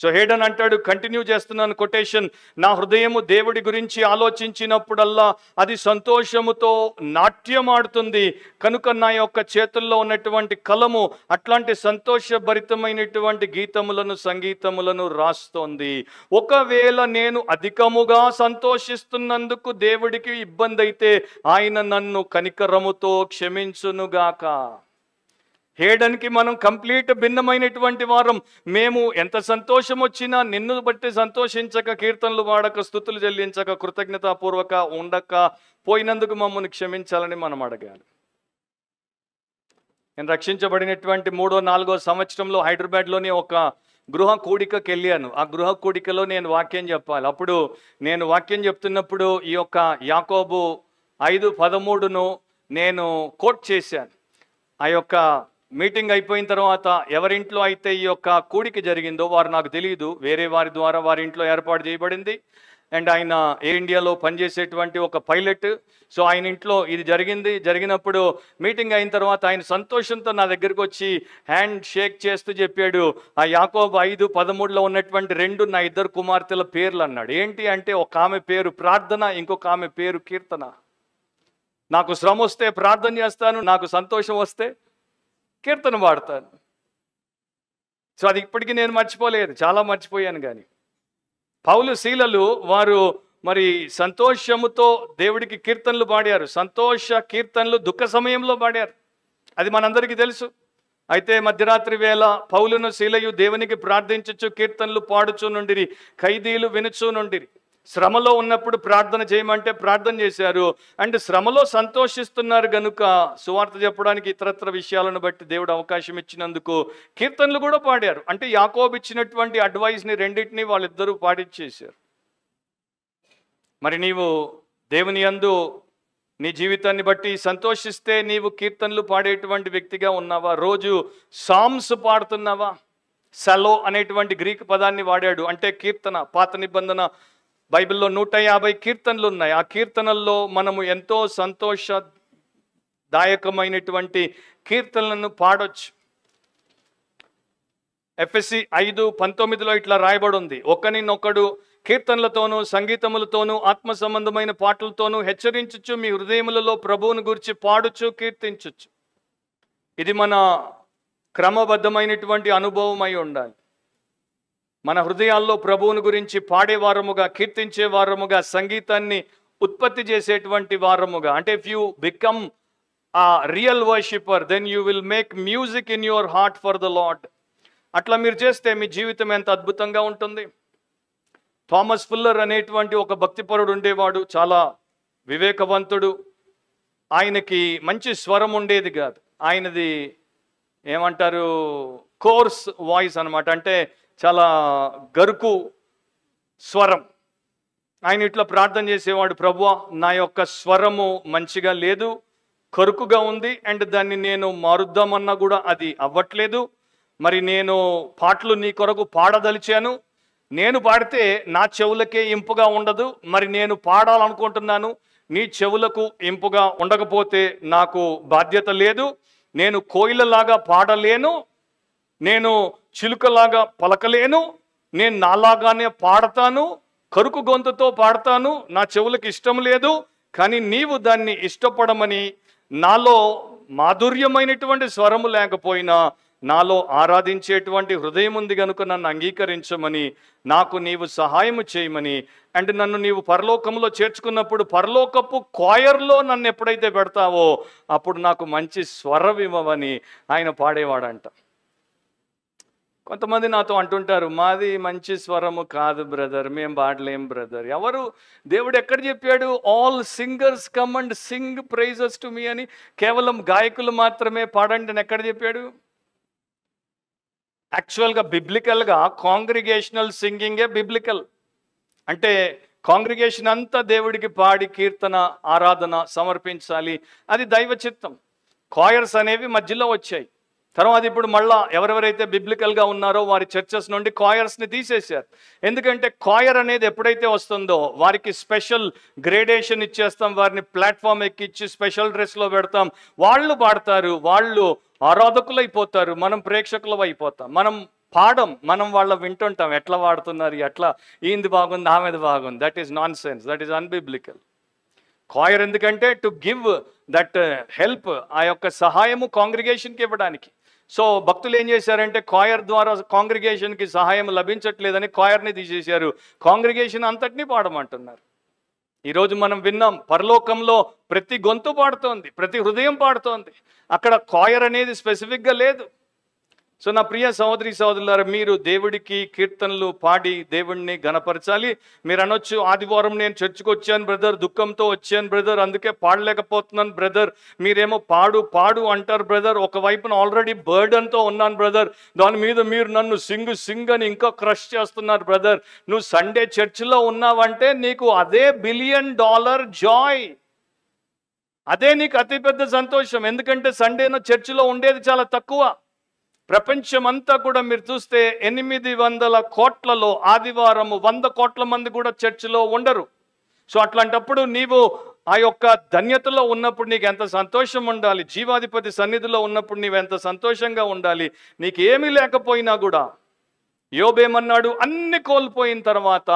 సో హేడన్ అంటాడు కంటిన్యూ చేస్తున్నాను కొటేషన్ నా హృదయము దేవుడి గురించి ఆలోచించినప్పుడల్లా అది సంతోషముతో నాట్యం ఆడుతుంది కనుక నా యొక్క చేతుల్లో ఉన్నటువంటి కలము అట్లాంటి సంతోషభరితమైనటువంటి గీతములను సంగీతములను రాస్తోంది ఒకవేళ నేను అధికముగా సంతోషిస్తున్నందుకు దేవుడికి ఇబ్బంది అయితే ఆయన నన్ను కనికరముతో క్షమించునుగాక హేడన్కి మనం కంప్లీట్ భిన్నమైనటువంటి వారం మేము ఎంత సంతోషం వచ్చినా నిన్ను బట్టి సంతోషించక కీర్తనలు వాడక స్థుతులు చెల్లించక కృతజ్ఞతాపూర్వక ఉండక పోయినందుకు మమ్మల్ని క్షమించాలని మనం అడగాలి నేను రక్షించబడినటువంటి మూడో నాలుగో సంవత్సరంలో హైదరాబాద్లోని ఒక గృహ కూడికకి వెళ్ళాను ఆ గృహ కూడికలో నేను వాక్యం చెప్పాలి అప్పుడు నేను వాక్యం చెప్తున్నప్పుడు ఈ యొక్క యాకోబు ఐదు పదమూడును నేను కోట్ చేశాను ఆ యొక్క మీటింగ్ అయిపోయిన తర్వాత ఎవరింట్లో అయితే ఈ యొక్క కూడికి జరిగిందో వారు నాకు తెలియదు వేరే వారి ద్వారా వారి ఇంట్లో ఏర్పాటు చేయబడింది అండ్ ఆయన ఎయిర్ ఇండియాలో పనిచేసేటువంటి ఒక పైలట్ సో ఆయన ఇంట్లో ఇది జరిగింది జరిగినప్పుడు మీటింగ్ అయిన తర్వాత ఆయన సంతోషంతో నా దగ్గరకు వచ్చి హ్యాండ్ షేక్ చేస్తూ చెప్పాడు ఆ యాకోబ్ ఐదు పదమూడులో ఉన్నటువంటి రెండు నా ఇద్దరు కుమార్తెల పేర్లు అన్నాడు ఏంటి అంటే ఒక ఆమె పేరు ప్రార్థన ఇంకొక ఆమె పేరు కీర్తన నాకు శ్రమ వస్తే ప్రార్థన చేస్తాను నాకు సంతోషం వస్తే కీర్తన పాడతాను సో అది ఇప్పటికీ నేను మర్చిపోలేదు చాలా మర్చిపోయాను కానీ పౌలు శీలలు వారు మరి సంతోషముతో దేవుడికి కీర్తనలు పాడారు సంతోష కీర్తనలు దుఃఖ సమయంలో పాడారు అది మనందరికీ తెలుసు అయితే మధ్యరాత్రి వేళ పౌలును శీలయు దేవునికి ప్రార్థించచ్చు కీర్తనలు పాడుచు నుండిరి ఖైదీలు వినుచు నుండిరి శ్రమలో ఉన్నప్పుడు ప్రార్థన చేయమంటే ప్రార్థన చేశారు అండ్ శ్రమలో సంతోషిస్తున్నారు గనుక సువార్త చెప్పడానికి ఇతరత్ర విషయాలను బట్టి దేవుడు అవకాశం ఇచ్చినందుకు కీర్తనలు కూడా పాడారు అంటే యాకోబ్ ఇచ్చినటువంటి అడ్వైస్ని రెండింటిని వాళ్ళిద్దరూ పాటించేశారు మరి నీవు దేవుని అందు నీ జీవితాన్ని బట్టి సంతోషిస్తే నీవు కీర్తనలు పాడేటువంటి వ్యక్తిగా ఉన్నావా రోజు సాంగ్స్ పాడుతున్నావా సెలో అనేటువంటి గ్రీక్ పదాన్ని వాడాడు అంటే కీర్తన పాత నిబంధన బైబిల్లో నూట యాభై కీర్తనలు ఉన్నాయి ఆ కీర్తనల్లో మనము ఎంతో సంతోషదాయకమైనటువంటి కీర్తనలను పాడొచ్చు ఎఫ్ఎస్సి ఐదు పంతొమ్మిదిలో ఇట్లా రాయబడి ఉంది ఒకనినొకడు కీర్తనలతోనూ సంగీతములతోనూ ఆత్మ సంబంధమైన పాటలతోనూ హెచ్చరించచ్చు మీ హృదయములలో ప్రభువును గురించి పాడుచు కీర్తించచ్చు ఇది మన క్రమబద్ధమైనటువంటి అనుభవం అయి ఉండాలి మన హృదయాల్లో ప్రభువుని గురించి పాడేవారముగా కీర్తించేవారముగా సంగీతాన్ని ఉత్పత్తి చేసేటువంటి వారముగా అంటే if you become a real worshipper then you will make music in your heart for the Lord అట్లా మీరు చేస్తే మీ జీవితం ఎంత అద్భుతంగా ఉంటుంది థామస్ ఫుల్లర్ అనేటువంటి ఒక భక్తిపరుడు ఉండేవాడు చాలా వివేకవంతుడు ఆయనకి మంచి స్వరం ఉండేది కాదు ఆయనది ఏమంటారు కోర్స్ వాయిస్ అనమాట అంటే చాలా గరుకు స్వరం ఆయన ఇట్లా ప్రార్థన చేసేవాడు ప్రభు నా యొక్క స్వరము మంచిగా లేదు కరుకుగా ఉంది అండ్ దాన్ని నేను మారుద్దామన్నా కూడా అది అవ్వట్లేదు మరి నేను పాటలు నీ కొరకు పాడదలిచాను నేను పాడితే నా చెవులకే ఇంపుగా ఉండదు మరి నేను పాడాలనుకుంటున్నాను నీ చెవులకు ఇంపుగా ఉండకపోతే నాకు బాధ్యత లేదు నేను కోయిలలాగా పాడలేను నేను చిలుకలాగా పలకలేను నేను నాలాగానే పాడతాను కరుకు గొంతుతో పాడతాను నా చెవులకు ఇష్టం లేదు కానీ నీవు దాన్ని ఇష్టపడమని నాలో మాధుర్యమైనటువంటి స్వరము లేకపోయినా నాలో ఆరాధించేటువంటి హృదయం ఉంది కనుక నన్ను అంగీకరించమని నాకు నీవు సహాయము చేయమని అండ్ నన్ను నీవు పరలోకంలో చేర్చుకున్నప్పుడు పరలోకపు కాయర్లో నన్ను ఎప్పుడైతే పెడతావో అప్పుడు నాకు మంచి స్వరం ఇవ్వమని ఆయన పాడేవాడంట కొంతమంది నాతో అంటుంటారు మాది మంచి స్వరము కాదు బ్రదర్ మేము పాడలేం బ్రదర్ ఎవరు దేవుడు ఎక్కడ చెప్పాడు all singers come and sing praises to me అని కేవలం గాయకులు మాత్రమే పాడండి అని ఎక్కడ చెప్పాడు యాక్చువల్గా బిబ్లికల్గా కాంగ్రిగేషనల్ సింగింగే బిబ్లికల్ అంటే కాంగ్రిగేషన్ అంతా దేవుడికి పాడి కీర్తన ఆరాధన సమర్పించాలి అది దైవ చిత్తం కాయర్స్ అనేవి మధ్యలో వచ్చాయి తర్వాత ఇప్పుడు మళ్ళా ఎవరెవరైతే బిబ్లికల్గా ఉన్నారో వారి చర్చెస్ నుండి కాయర్స్ని తీసేశారు ఎందుకంటే కాయర్ అనేది ఎప్పుడైతే వస్తుందో వారికి స్పెషల్ గ్రేడేషన్ ఇచ్చేస్తాం వారిని ప్లాట్ఫామ్ ఎక్కిచ్చి స్పెషల్ డ్రెస్లో పెడతాం వాళ్ళు పాడతారు వాళ్ళు ఆరాధకులైపోతారు మనం ప్రేక్షకులు అయిపోతాం మనం పాడం మనం వాళ్ళ వింటుంటాం ఎట్లా వాడుతున్నారు ఎట్లా ఈంది బాగుంది ఆమెది బాగుంది that is nonsense that is unbiblical choir ఎందుకంటే టు గివ్ దట్ హెల్ప్ ఆ యొక్క సహాయము కాంగ్రిగేషన్కి ఇవ్వడానికి సో భక్తులు ఏం చేశారంటే కాయర్ ద్వారా కాంగ్రిగేషన్కి సహాయం లభించట్లేదని కాయర్ని తీసేశారు కాంగ్రిగేషన్ అంతటినీ పాడమంటున్నారు ఈరోజు మనం విన్నాం పరలోకంలో ప్రతి గొంతు పాడుతోంది ప్రతి హృదయం పాడుతోంది అక్కడ కాయర్ అనేది స్పెసిఫిక్గా లేదు సో నా ప్రియ సహోదరి సహోదరులారా మీరు దేవుడికి కీర్తనలు పాడి దేవుడిని గనపరచాలి మీరు అనొచ్చు ఆదివారం నేను చర్చికి వచ్చాను బ్రదర్ దుఃఖంతో వచ్చాను బ్రదర్ అందుకే పాడలేకపోతున్నాను బ్రదర్ మీరేమో పాడు పాడు అంటారు బ్రదర్ ఒకవైపున ఆల్రెడీ బర్డన్తో ఉన్నాను బ్రదర్ దాని మీద మీరు నన్ను సింగ్ సింగ్ అని ఇంకా క్రష్ చేస్తున్నారు బ్రదర్ నువ్వు సండే చర్చిలో ఉన్నావంటే నీకు అదే బిలియన్ డాలర్ జాయ్ అదే నీకు అతిపెద్ద సంతోషం ఎందుకంటే సండేన చర్చిలో ఉండేది చాలా తక్కువ ప్రపంచమంతా కూడా మీరు చూస్తే ఎనిమిది వందల కోట్లలో ఆదివారము వంద కోట్ల మంది కూడా చర్చిలో ఉండరు సో అట్లాంటప్పుడు నీవు ఆ యొక్క ధన్యతలో ఉన్నప్పుడు నీకు ఎంత సంతోషం ఉండాలి జీవాధిపతి సన్నిధిలో ఉన్నప్పుడు నీవు ఎంత సంతోషంగా ఉండాలి నీకు ఏమీ లేకపోయినా కూడా యోబేమన్నాడు అన్ని కోల్పోయిన తర్వాత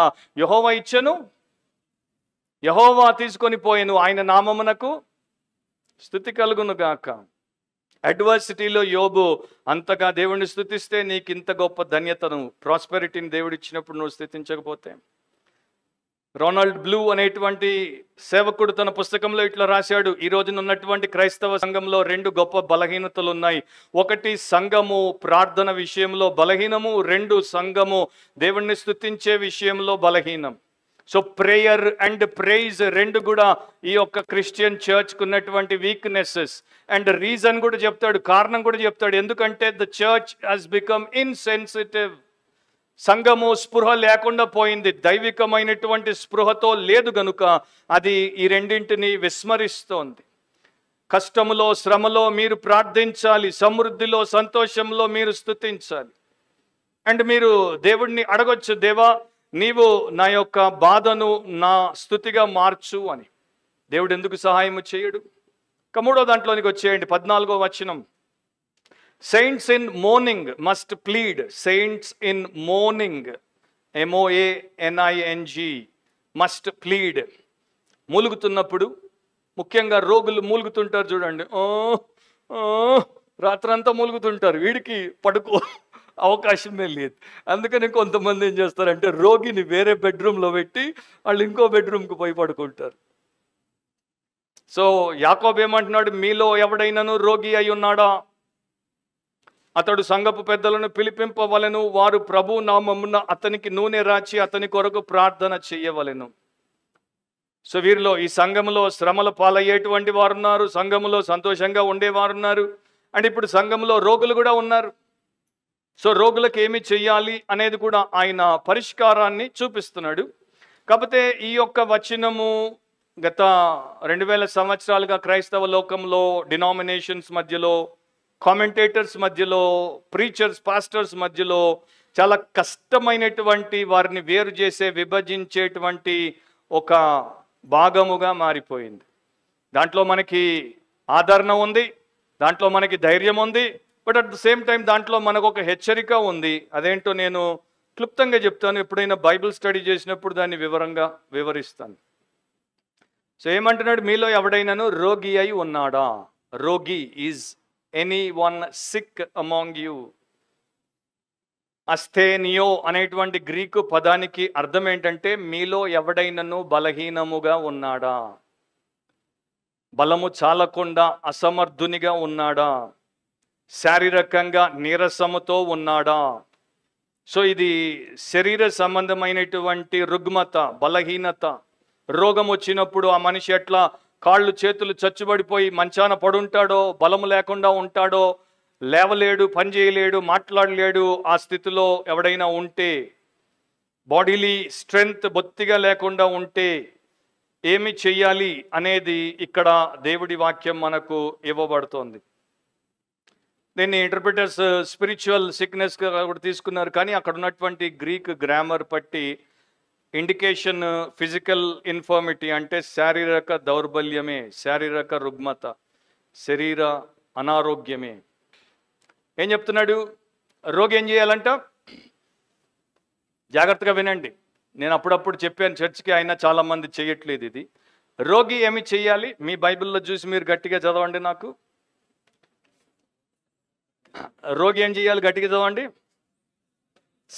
యహోవా ఇచ్చను యహోవా తీసుకొని పోయాను ఆయన నామమునకు స్థుతి కలుగును గాక అడ్వర్సిటీలో యోబు అంతగా దేవుడిని స్థుతిస్తే నీకు ఇంత గొప్ప ధన్యతను ప్రాస్పెరిటీని దేవుడు ఇచ్చినప్పుడు నువ్వు స్థుతించకపోతే రొనాల్డ్ బ్లూ అనేటువంటి సేవకుడు తన పుస్తకంలో ఇట్లా రాశాడు ఈ రోజున ఉన్నటువంటి క్రైస్తవ సంఘంలో రెండు గొప్ప బలహీనతలు ఉన్నాయి ఒకటి సంఘము ప్రార్థన విషయంలో బలహీనము రెండు సంఘము దేవుణ్ణి స్థుతించే విషయంలో బలహీనం సో ప్రేయర్ అండ్ ప్రేజ్ రెండు కూడా ఈ యొక్క క్రిస్టియన్ చర్చ్కు ఉన్నటువంటి వీక్నెసెస్ అండ్ రీజన్ కూడా చెప్తాడు కారణం కూడా చెప్తాడు ఎందుకంటే the church has become insensitive సంఘము స్పృహ లేకుండా పోయింది దైవికమైనటువంటి స్పృహతో లేదు గనుక అది ఈ రెండింటిని విస్మరిస్తోంది కష్టములో శ్రమలో మీరు ప్రార్థించాలి సమృద్ధిలో సంతోషంలో మీరు స్థుతించాలి అండ్ మీరు దేవుడిని అడగొచ్చు దేవా నీవు నా యొక్క బాధను నా స్థుతిగా మార్చు అని దేవుడు ఎందుకు సహాయం చేయడు ఇక మూడో దాంట్లోనికి వచ్చేయండి పద్నాలుగో వచనం saints in moaning must plead saints in moaning M O A N I N G must plead మూలుగుతున్నప్పుడు ముఖ్యంగా రోగులు మూలుగుతుంటారు చూడండి రాత్రంతా మూలుగుతుంటారు వీడికి పడుకో అవకాశమే లేదు అందుకని కొంతమంది ఏం చేస్తారంటే రోగిని వేరే బెడ్రూమ్లో పెట్టి వాళ్ళు ఇంకో బెడ్రూమ్కి పోయి పడుకుంటారు సో యాకోబ్ ఏమంటున్నాడు మీలో ఎవడైనాను రోగి అయి ఉన్నాడా అతడు సంగపు పెద్దలను పిలిపింపవలను వారు ప్రభు నామమున అతనికి నూనె రాచి అతని కొరకు ప్రార్థన చెయ్యవలను సో వీరిలో ఈ సంఘంలో శ్రమల పాలయ్యేటువంటి వారున్నారు సంఘంలో సంతోషంగా ఉండేవారున్నారు అండ్ ఇప్పుడు సంఘంలో రోగులు కూడా ఉన్నారు సో రోగులకు ఏమి చేయాలి అనేది కూడా ఆయన పరిష్కారాన్ని చూపిస్తున్నాడు కాకపోతే ఈ యొక్క వచనము గత రెండు వేల సంవత్సరాలుగా క్రైస్తవ లోకంలో డినామినేషన్స్ మధ్యలో కామెంటేటర్స్ మధ్యలో ప్రీచర్స్ పాస్టర్స్ మధ్యలో చాలా కష్టమైనటువంటి వారిని వేరు చేసే విభజించేటువంటి ఒక భాగముగా మారిపోయింది దాంట్లో మనకి ఆదరణ ఉంది దాంట్లో మనకి ధైర్యం ఉంది but at the same time దాంట్లో మనకు ఒక హెచ్చరిక ఉంది అదేంటో నేను క్లుప్తంగా చెప్తాను ఎప్పుడైనా బైబిల్ స్టడీ చేసినప్పుడు దాన్ని వివరంగా వివరిస్తాను సో ఏమంటున్నాడు మీలో ఎవడైనాను రోగి అయి ఉన్నాడా రోగి is anyone sick among you అస్థేనియో అనేటువంటి గ్రీకు పదానికి అర్థం ఏంటంటే మీలో ఎవడైనను బలహీనముగా ఉన్నాడా బలము చాలకుండా అసమర్థునిగా ఉన్నాడా శారీరకంగా నీరసముతో ఉన్నాడా సో ఇది శరీర సంబంధమైనటువంటి రుగ్మత బలహీనత రోగం వచ్చినప్పుడు ఆ మనిషి ఎట్లా కాళ్ళు చేతులు చచ్చుబడిపోయి మంచాన పడుంటాడో బలం లేకుండా ఉంటాడో లేవలేడు పని చేయలేడు మాట్లాడలేడు ఆ స్థితిలో ఎవడైనా ఉంటే బాడీలీ స్ట్రెంగ్త్ బొత్తిగా లేకుండా ఉంటే ఏమి చెయ్యాలి అనేది ఇక్కడ దేవుడి వాక్యం మనకు ఇవ్వబడుతోంది దీన్ని ఇంటర్ప్రిటర్స్ స్పిరిచువల్ సిక్నెస్గా కూడా తీసుకున్నారు కానీ అక్కడ ఉన్నటువంటి గ్రీక్ గ్రామర్ పట్టి ఇండికేషన్ ఫిజికల్ ఇన్ఫార్మిటీ అంటే శారీరక దౌర్బల్యమే శారీరక రుగ్మత శరీర అనారోగ్యమే ఏం చెప్తున్నాడు రోగి ఏం చేయాలంట జాగ్రత్తగా వినండి నేను అప్పుడప్పుడు చెప్పాను చర్చ్కి అయినా చాలామంది చేయట్లేదు ఇది రోగి ఏమి చేయాలి మీ బైబిల్లో చూసి మీరు గట్టిగా చదవండి నాకు రోగి ఏం చేయాలి గట్టిగా చదవండి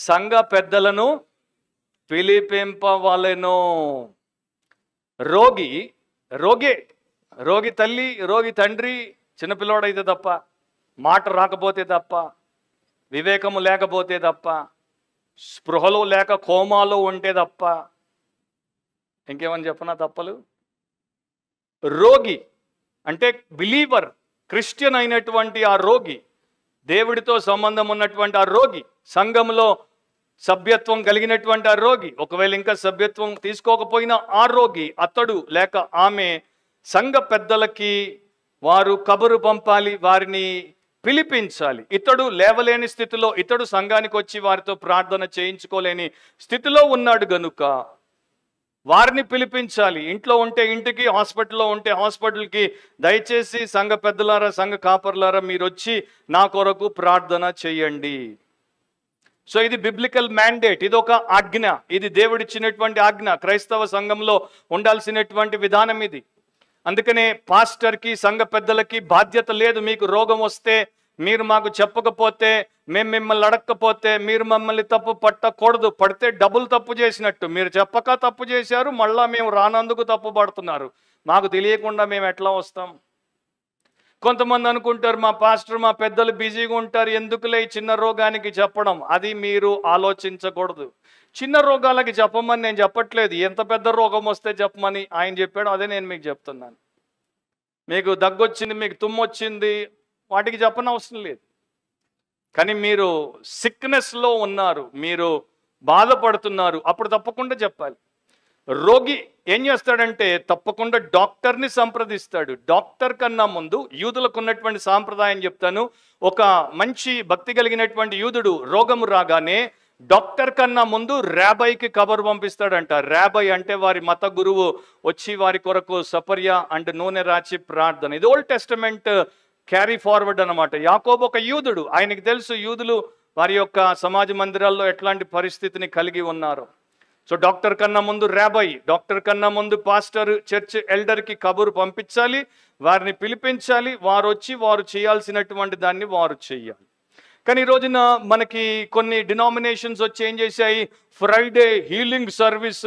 సంఘ పెద్దలను పిలిపింపవలను రోగి రోగే రోగి తల్లి రోగి తండ్రి చిన్నపిల్లవాడైతే తప్ప మాట రాకపోతే తప్ప వివేకము లేకపోతే తప్ప స్పృహలో లేక కోమాలో ఉంటే తప్ప ఇంకేమని చెప్పనా తప్పలు రోగి అంటే బిలీవర్ క్రిస్టియన్ అయినటువంటి ఆ రోగి దేవుడితో సంబంధం ఉన్నటువంటి ఆ రోగి సంఘంలో సభ్యత్వం కలిగినటువంటి ఆ రోగి ఒకవేళ ఇంకా సభ్యత్వం తీసుకోకపోయినా ఆ రోగి అతడు లేక ఆమె సంఘ పెద్దలకి వారు కబురు పంపాలి వారిని పిలిపించాలి ఇతడు లేవలేని స్థితిలో ఇతడు సంఘానికి వచ్చి వారితో ప్రార్థన చేయించుకోలేని స్థితిలో ఉన్నాడు గనుక వారిని పిలిపించాలి ఇంట్లో ఉంటే ఇంటికి హాస్పిటల్లో ఉంటే హాస్పిటల్కి దయచేసి సంఘ పెద్దలారా సంఘ కాపర్లారా మీరు వచ్చి నా కొరకు ప్రార్థన చేయండి సో ఇది బిబ్లికల్ మ్యాండేట్ ఇది ఒక ఆజ్ఞ ఇది దేవుడిచ్చినటువంటి ఆజ్ఞ క్రైస్తవ సంఘంలో ఉండాల్సినటువంటి విధానం ఇది అందుకనే పాస్టర్కి సంఘ పెద్దలకి బాధ్యత లేదు మీకు రోగం వస్తే మీరు మాకు చెప్పకపోతే మేము మిమ్మల్ని అడగకపోతే మీరు మమ్మల్ని తప్పు పట్టకూడదు పడితే డబుల్ తప్పు చేసినట్టు మీరు చెప్పక తప్పు చేశారు మళ్ళా మేము రానందుకు తప్పు పడుతున్నారు మాకు తెలియకుండా మేము ఎట్లా వస్తాం కొంతమంది అనుకుంటారు మా పాస్టర్ మా పెద్దలు బిజీగా ఉంటారు ఎందుకులే చిన్న రోగానికి చెప్పడం అది మీరు ఆలోచించకూడదు చిన్న రోగాలకి చెప్పమని నేను చెప్పట్లేదు ఎంత పెద్ద రోగం వస్తే చెప్పమని ఆయన చెప్పాడు అదే నేను మీకు చెప్తున్నాను మీకు దగ్గొచ్చింది మీకు తుమ్మొచ్చింది వాటికి అవసరం లేదు కానీ మీరు సిక్నెస్లో ఉన్నారు మీరు బాధపడుతున్నారు అప్పుడు తప్పకుండా చెప్పాలి రోగి ఏం చేస్తాడంటే తప్పకుండా డాక్టర్ని సంప్రదిస్తాడు డాక్టర్ కన్నా ముందు యూదులకు ఉన్నటువంటి సాంప్రదాయం చెప్తాను ఒక మంచి భక్తి కలిగినటువంటి యూదుడు రోగము రాగానే డాక్టర్ కన్నా ముందు ర్యాబైకి కబర్ పంపిస్తాడంట ర్యాబై అంటే వారి మత గురువు వచ్చి వారి కొరకు సపర్య అండ్ నూనె రాచి ప్రార్థన ఇది ఓల్డ్ టెస్టమెంట్ క్యారీ ఫార్వర్డ్ అనమాట యాకోబు ఒక యూదుడు ఆయనకి తెలుసు యూదులు వారి యొక్క సమాజ మందిరాల్లో ఎట్లాంటి పరిస్థితిని కలిగి ఉన్నారు సో డాక్టర్ కన్నా ముందు ర్యాబాయి డాక్టర్ కన్నా ముందు పాస్టర్ చర్చ్ ఎల్డర్కి కబురు పంపించాలి వారిని పిలిపించాలి వారు వచ్చి వారు చేయాల్సినటువంటి దాన్ని వారు చేయాలి కానీ ఈ రోజున మనకి కొన్ని డినామినేషన్స్ వచ్చి ఏం చేశాయి Friday healing service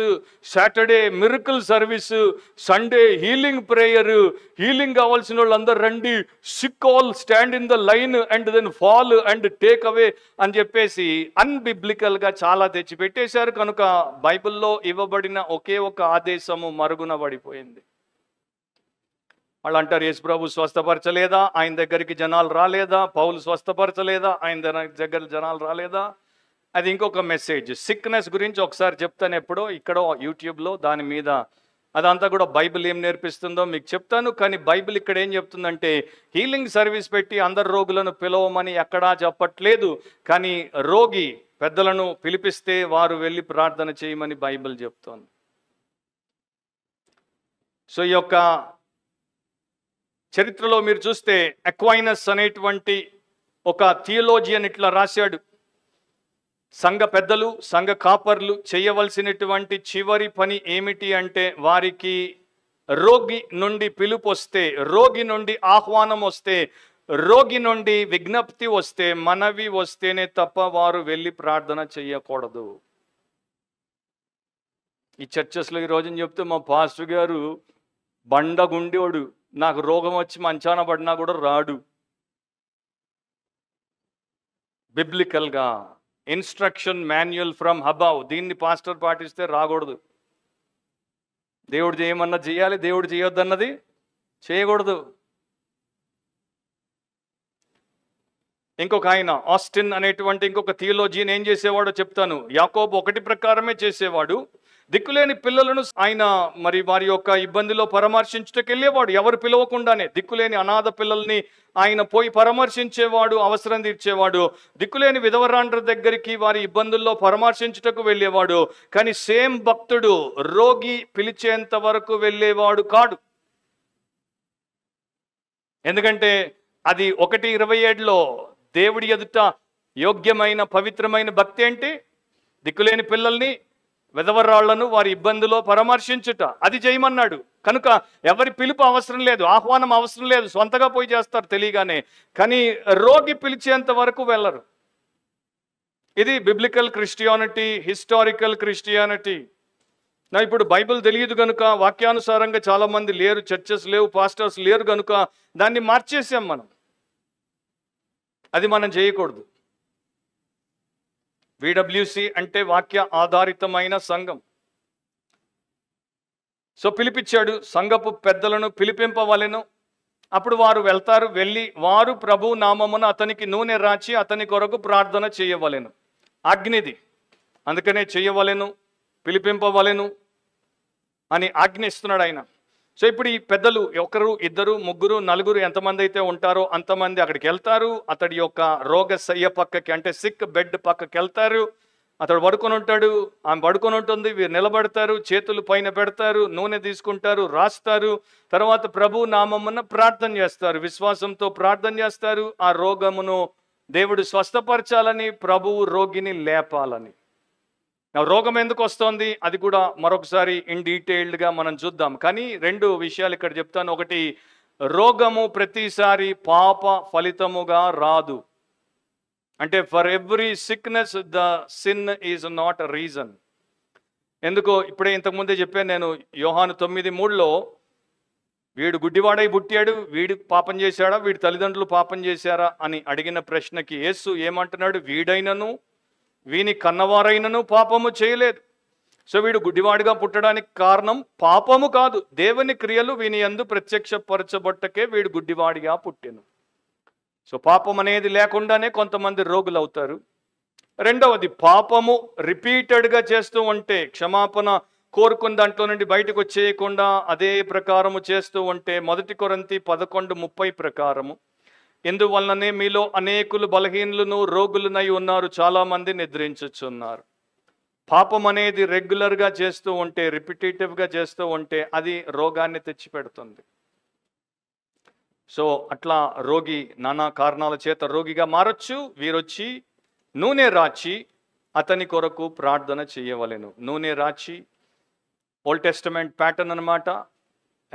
Saturday miracle service Sunday healing prayer healing కావాల్సిన వాళ్ళందరూ రండి sick all stand in the line and then fall and take away అని చెప్పేసి అన్బిబ్లికల్గా చాలా తెచ్చిపెట్టేశారు కనుక బైబిల్లో ఇవ్వబడిన ఒకే ఒక ఆదేశము మరుగున పడిపోయింది వాళ్ళు అంటారు ప్రభు స్వస్థపరచలేదా ఆయన దగ్గరికి జనాలు రాలేదా పౌలు స్వస్థపరచలేదా ఆయన దగ్గర జనాలు రాలేదా అది ఇంకొక మెసేజ్ సిక్నెస్ గురించి ఒకసారి చెప్తాను ఎప్పుడో ఇక్కడ యూట్యూబ్లో దాని మీద అదంతా కూడా బైబిల్ ఏం నేర్పిస్తుందో మీకు చెప్తాను కానీ బైబిల్ ఇక్కడ ఏం చెప్తుందంటే హీలింగ్ సర్వీస్ పెట్టి అందరు రోగులను పిలవమని ఎక్కడా చెప్పట్లేదు కానీ రోగి పెద్దలను పిలిపిస్తే వారు వెళ్ళి ప్రార్థన చేయమని బైబిల్ చెప్తోంది సో ఈ యొక్క చరిత్రలో మీరు చూస్తే అక్వైనస్ అనేటువంటి ఒక థియోలోజియన్ ఇట్లా రాశాడు సంఘ పెద్దలు సంఘ కాపర్లు చేయవలసినటువంటి చివరి పని ఏమిటి అంటే వారికి రోగి నుండి పిలుపు వస్తే రోగి నుండి ఆహ్వానం వస్తే రోగి నుండి విజ్ఞప్తి వస్తే మనవి వస్తేనే తప్ప వారు వెళ్ళి ప్రార్థన చేయకూడదు ఈ చర్చస్లో ఈ రోజున చెప్తే మా పాస్టర్ గారు బండగుండేవాడు నాకు రోగం వచ్చి మంచాన పడినా కూడా రాడు బిబ్లికల్గా ఇన్స్ట్రక్షన్ మాన్యువల్ ఫ్రమ్ హబావ్ దీన్ని పాస్టర్ పాటిస్తే రాకూడదు దేవుడు చేయమన్నా చేయాలి దేవుడు చేయొద్దన్నది చేయకూడదు ఇంకొక ఆయన ఆస్టిన్ అనేటువంటి ఇంకొక థియోలోజీని ఏం చేసేవాడో చెప్తాను యాకోబ్ ఒకటి ప్రకారమే చేసేవాడు దిక్కులేని పిల్లలను ఆయన మరి వారి యొక్క ఇబ్బందిలో పరామర్శించుటకు వెళ్ళేవాడు ఎవరు పిలవకుండానే దిక్కులేని అనాథ పిల్లల్ని ఆయన పోయి పరామర్శించేవాడు అవసరం తీర్చేవాడు దిక్కులేని విధవరాండ్ర దగ్గరికి వారి ఇబ్బందుల్లో పరామర్శించుటకు వెళ్ళేవాడు కానీ సేమ్ భక్తుడు రోగి పిలిచేంత వరకు వెళ్ళేవాడు కాడు ఎందుకంటే అది ఒకటి ఇరవై ఏడులో దేవుడి ఎదుట యోగ్యమైన పవిత్రమైన భక్తి ఏంటి దిక్కులేని పిల్లల్ని వెదవరాళ్లను వారి ఇబ్బందిలో పరామర్శించుట అది చేయమన్నాడు కనుక ఎవరి పిలుపు అవసరం లేదు ఆహ్వానం అవసరం లేదు సొంతగా పోయి చేస్తారు తెలియగానే కానీ రోగి పిలిచేంత వరకు వెళ్ళరు ఇది బిబ్లికల్ క్రిస్టియానిటీ హిస్టారికల్ క్రిస్టియానిటీ నా ఇప్పుడు బైబిల్ తెలియదు కనుక వాక్యానుసారంగా చాలామంది లేరు చర్చెస్ లేవు పాస్టర్స్ లేరు కనుక దాన్ని మార్చేసాం మనం అది మనం చేయకూడదు విడబ్ల్యూసి అంటే వాక్య ఆధారితమైన సంఘం సో పిలిపించాడు సంఘపు పెద్దలను పిలిపింపవలను అప్పుడు వారు వెళ్తారు వెళ్ళి వారు ప్రభు నామమున అతనికి నూనె రాచి అతని కొరకు ప్రార్థన చేయవలెను అగ్నిది అందుకనే చేయవలెను పిలిపింపవలెను అని ఆజ్ఞ ఇస్తున్నాడు ఆయన సో ఇప్పుడు ఈ పెద్దలు ఒకరు ఇద్దరు ముగ్గురు నలుగురు ఎంతమంది అయితే ఉంటారో అంతమంది అక్కడికి వెళ్తారు అతడి యొక్క రోగ సయ్య పక్కకి అంటే సిక్ బెడ్ పక్కకి వెళ్తారు అతడు పడుకొని ఉంటాడు ఆమె పడుకొని ఉంటుంది వీరు నిలబడతారు చేతులు పైన పెడతారు నూనె తీసుకుంటారు రాస్తారు తర్వాత ప్రభు నామమున ప్రార్థన చేస్తారు విశ్వాసంతో ప్రార్థన చేస్తారు ఆ రోగమును దేవుడు స్వస్థపరచాలని ప్రభువు రోగిని లేపాలని రోగం ఎందుకు వస్తోంది అది కూడా మరొకసారి ఇన్ డీటెయిల్డ్గా మనం చూద్దాం కానీ రెండు విషయాలు ఇక్కడ చెప్తాను ఒకటి రోగము ప్రతిసారి పాప ఫలితముగా రాదు అంటే for every sickness the sin is not reason ఎందుకో ఇప్పుడే ఇంతకుముందే చెప్పాను నేను యోహాను తొమ్మిది మూడులో వీడు గుడ్డివాడై పుట్టాడు వీడు పాపం చేశాడా వీడి తల్లిదండ్రులు పాపం చేశారా అని అడిగిన ప్రశ్నకి యేసు ఏమంటున్నాడు వీడైనను వీని కన్నవారైనను పాపము చేయలేదు సో వీడు గుడ్డివాడిగా పుట్టడానికి కారణం పాపము కాదు దేవుని క్రియలు వీని ఎందు ప్రత్యక్షపరచబట్టకే వీడు గుడ్డివాడిగా పుట్టాను సో పాపం అనేది లేకుండానే కొంతమంది రోగులు అవుతారు రెండవది పాపము రిపీటెడ్గా చేస్తూ ఉంటే క్షమాపణ కోరుకున్న దాంట్లో నుండి బయటకు వచ్చేయకుండా అదే ప్రకారము చేస్తూ ఉంటే మొదటి కొరంతి పదకొండు ముప్పై ప్రకారము ఎందువలననే మీలో అనేకులు బలహీనులను రోగులనై ఉన్నారు చాలామంది నిద్రించుచున్నారు పాపం అనేది రెగ్యులర్గా చేస్తూ ఉంటే రిపిటేటివ్గా చేస్తూ ఉంటే అది రోగాన్ని తెచ్చిపెడుతుంది సో అట్లా రోగి నానా కారణాల చేత రోగిగా మారచ్చు వీరొచ్చి నూనె రాచి అతని కొరకు ప్రార్థన చేయవలెను నూనె రాచి ఓల్డ్ టెస్టమెంట్ ప్యాటర్న్ అనమాట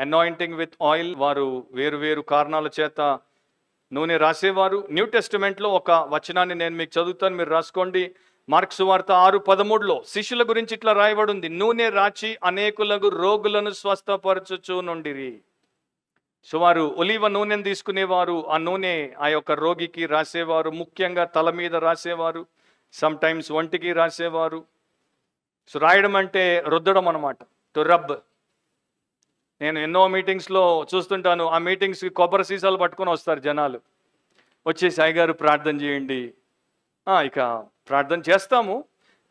అనాయింటింగ్ విత్ ఆయిల్ వారు వేరు వేరు కారణాల చేత నూనె రాసేవారు న్యూ టెస్టిమెంట్లో ఒక వచనాన్ని నేను మీకు చదువుతాను మీరు రాసుకోండి మార్క్స్ వార్త ఆరు పదమూడులో శిష్యుల గురించి ఇట్లా ఉంది నూనె రాచి అనేకులకు రోగులను నుండి సో వారు ఒలివ నూనెను తీసుకునేవారు ఆ నూనె ఆ యొక్క రోగికి రాసేవారు ముఖ్యంగా తల మీద రాసేవారు సమ్ టైమ్స్ ఒంటికి రాసేవారు సో రాయడం అంటే రుద్దడం అనమాట టు రబ్ నేను ఎన్నో మీటింగ్స్లో చూస్తుంటాను ఆ మీటింగ్స్కి కొబ్బరి సీసాలు పట్టుకొని వస్తారు జనాలు వచ్చి సాయిగారు ప్రార్థన చేయండి ఇక ప్రార్థన చేస్తాము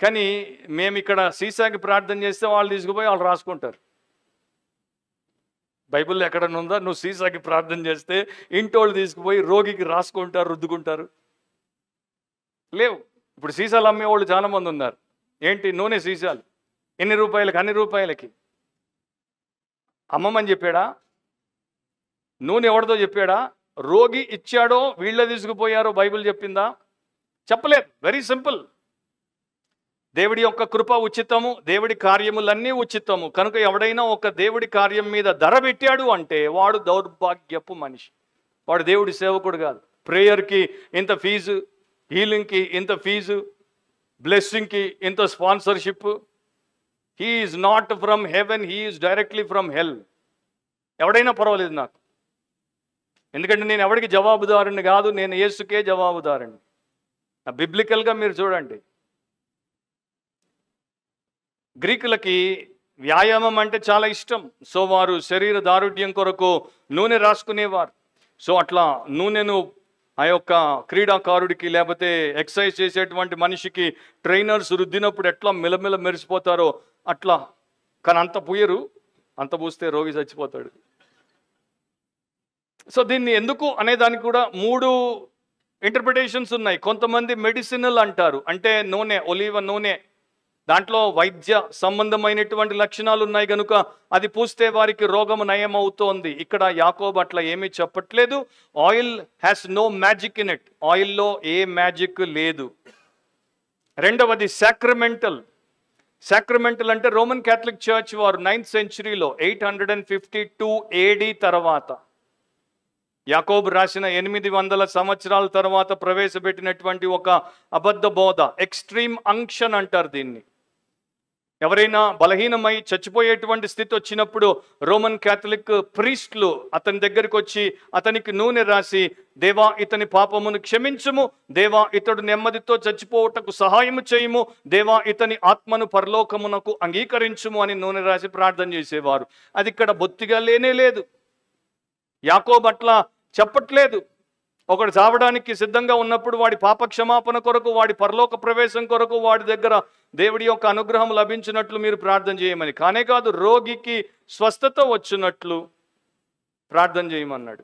కానీ మేము ఇక్కడ సీసాకి ప్రార్థన చేస్తే వాళ్ళు తీసుకుపోయి వాళ్ళు రాసుకుంటారు బైబిల్లో ఎక్కడన్నా ఉందా నువ్వు సీసాకి ప్రార్థన చేస్తే ఇంటోళ్ళు తీసుకుపోయి రోగికి రాసుకుంటారు రుద్దుకుంటారు లేవు ఇప్పుడు సీసాలు వాళ్ళు చాలామంది ఉన్నారు ఏంటి నూనె సీసాలు ఎన్ని రూపాయలకి అన్ని రూపాయలకి అమ్మమ్మని చెప్పాడా నూనె ఎవరిదో చెప్పాడా రోగి ఇచ్చాడో వీళ్ళ తీసుకుపోయారో బైబిల్ చెప్పిందా చెప్పలేదు వెరీ సింపుల్ దేవుడి యొక్క కృప ఉచితము దేవుడి కార్యములన్నీ ఉచితము కనుక ఎవడైనా ఒక దేవుడి కార్యం మీద ధర పెట్టాడు అంటే వాడు దౌర్భాగ్యపు మనిషి వాడు దేవుడి సేవకుడు కాదు ప్రేయర్కి ఇంత ఫీజు హీలింగ్కి ఇంత ఫీజు బ్లెస్సింగ్కి ఇంత sponsorship he is not from heaven he is directly from hell ఎవడైనా పర్వాలేదు నాకు ఎందుకంటే నేను ఎవరికి జవాబుదారుని కాదు నేను ఏసుకే జవాబుదారుని బిబ్లికల్గా మీరు చూడండి గ్రీకులకి వ్యాయామం అంటే చాలా ఇష్టం సో వారు శరీర దారుఢ్యం కొరకు నూనె రాసుకునేవారు సో అట్లా నూనెను ఆ యొక్క క్రీడాకారుడికి లేకపోతే ఎక్సర్సైజ్ చేసేటువంటి మనిషికి ట్రైనర్స్ రుద్దినప్పుడు ఎట్లా మెలమెల మెరిసిపోతారో అట్లా కానీ అంత పూయరు అంత పూస్తే రోగి చచ్చిపోతాడు సో దీన్ని ఎందుకు అనే దానికి కూడా మూడు ఇంటర్ప్రిటేషన్స్ ఉన్నాయి కొంతమంది మెడిసినల్ అంటారు అంటే నూనె ఒలివ నూనె దాంట్లో వైద్య సంబంధమైనటువంటి లక్షణాలు ఉన్నాయి కనుక అది పూస్తే వారికి రోగం నయమవుతోంది ఇక్కడ యాకోబ్ అట్లా ఏమీ చెప్పట్లేదు oil has no magic in it ఆయిల్లో ఏ మ్యాజిక్ లేదు రెండవది సాక్రమెంటల్ సాక్రమెంటల్ అంటే రోమన్ క్యాథలిక్ చర్చ్ వారు నైన్త్ సెంచురీలో eight hundred and fifty two AD తర్వాత యాకోబు రాసిన ఎనిమిది వందల సంవత్సరాల తర్వాత ప్రవేశపెట్టినటువంటి ఒక అబద్ధ బోధ ఎక్స్ట్రీమ్ అంక్షన్ అంటారు దీన్ని ఎవరైనా బలహీనమై చచ్చిపోయేటువంటి స్థితి వచ్చినప్పుడు రోమన్ క్యాథలిక్ ప్రీస్ట్లు అతని దగ్గరికి వచ్చి అతనికి నూనె రాసి దేవా ఇతని పాపమును క్షమించము దేవా ఇతడు నెమ్మదితో చచ్చిపోవటకు సహాయము చేయము దేవా ఇతని ఆత్మను పరలోకమునకు అంగీకరించుము అని నూనె రాసి ప్రార్థన చేసేవారు అది ఇక్కడ బొత్తిగా లేనే లేదు యాకోబట్ల చెప్పట్లేదు ఒకడు చావడానికి సిద్ధంగా ఉన్నప్పుడు వాడి పాపక్షమాపణ కొరకు వాడి పరలోక ప్రవేశం కొరకు వాడి దగ్గర దేవుడి యొక్క అనుగ్రహం లభించినట్లు మీరు ప్రార్థన చేయమని కానే కాదు రోగికి స్వస్థత వచ్చినట్లు ప్రార్థన చేయమన్నాడు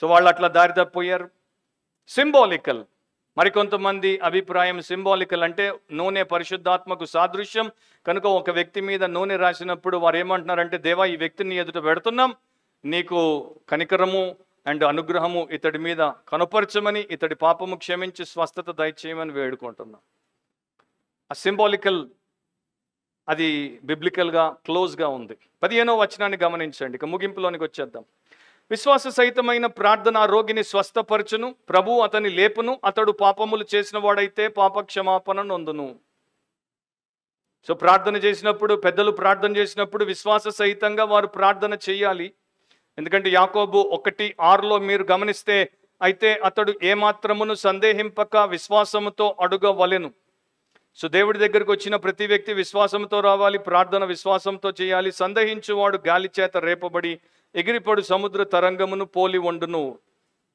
సో వాళ్ళు అట్లా దారి తప్పిపోయారు సింబాలికల్ మరికొంతమంది అభిప్రాయం సింబాలికల్ అంటే నూనె పరిశుద్ధాత్మకు సాదృశ్యం కనుక ఒక వ్యక్తి మీద నూనె రాసినప్పుడు వారు ఏమంటున్నారంటే దేవా ఈ వ్యక్తిని ఎదుట పెడుతున్నాం నీకు కనికరము అండ్ అనుగ్రహము ఇతడి మీద కనపరచమని ఇతడి పాపము క్షమించి స్వస్థత దయచేయమని వేడుకుంటున్నాం ఆ సింబాలికల్ అది బిబ్లికల్గా క్లోజ్గా ఉంది పదిహేనో వచనాన్ని గమనించండి ఇక ముగింపులోనికి వచ్చేద్దాం విశ్వాస సహితమైన ప్రార్థన రోగిని స్వస్థపరచును ప్రభు అతని లేపును అతడు పాపములు చేసిన వాడైతే పాపక్షమాపణ నొందును సో ప్రార్థన చేసినప్పుడు పెద్దలు ప్రార్థన చేసినప్పుడు విశ్వాస సహితంగా వారు ప్రార్థన చేయాలి ఎందుకంటే యాకోబు ఒకటి ఆరులో మీరు గమనిస్తే అయితే అతడు ఏమాత్రమును సందేహింపక విశ్వాసముతో అడుగవలెను సో దేవుడి దగ్గరకు వచ్చిన ప్రతి వ్యక్తి విశ్వాసంతో రావాలి ప్రార్థన విశ్వాసంతో చేయాలి సందేహించువాడు గాలి చేత రేపబడి ఎగిరిపడు సముద్ర తరంగమును పోలి వండును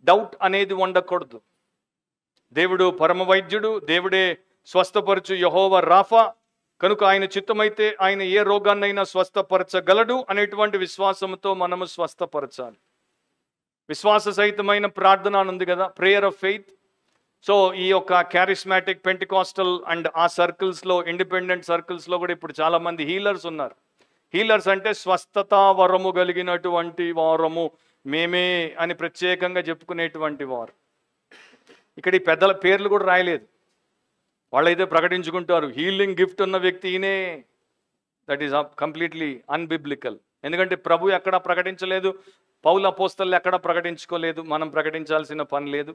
డౌట్ అనేది వండకూడదు దేవుడు పరమ వైద్యుడు దేవుడే స్వస్థపరచు యహోవ రాఫా కనుక ఆయన చిత్తమైతే ఆయన ఏ రోగాన్నైనా స్వస్థపరచగలడు అనేటువంటి విశ్వాసంతో మనము స్వస్థపరచాలి విశ్వాస సహితమైన ప్రార్థన ఉంది కదా ప్రేయర్ ఆఫ్ ఫెయిత్ సో ఈ యొక్క క్యారిస్మాటిక్ పెంటికాస్టల్ అండ్ ఆ సర్కిల్స్లో ఇండిపెండెంట్ సర్కిల్స్లో కూడా ఇప్పుడు చాలామంది హీలర్స్ ఉన్నారు హీలర్స్ అంటే స్వస్థత వరము కలిగినటువంటి వారము మేమే అని ప్రత్యేకంగా చెప్పుకునేటువంటి వారు ఇక్కడ ఈ పెద్దల పేర్లు కూడా రాయలేదు వాళ్ళైతే ప్రకటించుకుంటారు హీలింగ్ గిఫ్ట్ ఉన్న వ్యక్తి దట్ ఈస్ కంప్లీట్లీ అన్బిబ్లికల్ ఎందుకంటే ప్రభు ఎక్కడా ప్రకటించలేదు పౌల పోస్తలు ఎక్కడా ప్రకటించుకోలేదు మనం ప్రకటించాల్సిన పని లేదు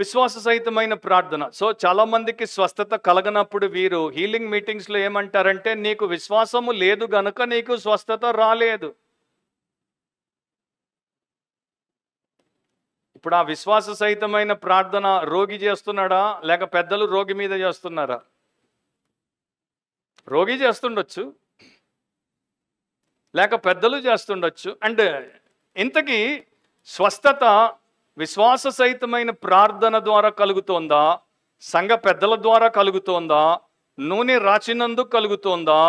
విశ్వాస సహితమైన ప్రార్థన సో చాలామందికి స్వస్థత కలగనప్పుడు వీరు హీలింగ్ మీటింగ్స్లో ఏమంటారంటే నీకు విశ్వాసము లేదు గనుక నీకు స్వస్థత రాలేదు ఇప్పుడు ఆ విశ్వాస సహితమైన ప్రార్థన రోగి చేస్తున్నాడా లేక పెద్దలు రోగి మీద చేస్తున్నారా రోగి చేస్తుండొచ్చు లేక పెద్దలు చేస్తుండొచ్చు అండ్ ఇంతకీ స్వస్థత విశ్వాస సహితమైన ప్రార్థన ద్వారా కలుగుతోందా సంఘ పెద్దల ద్వారా కలుగుతోందా నూనె రాచినందుకు కలుగుతోందా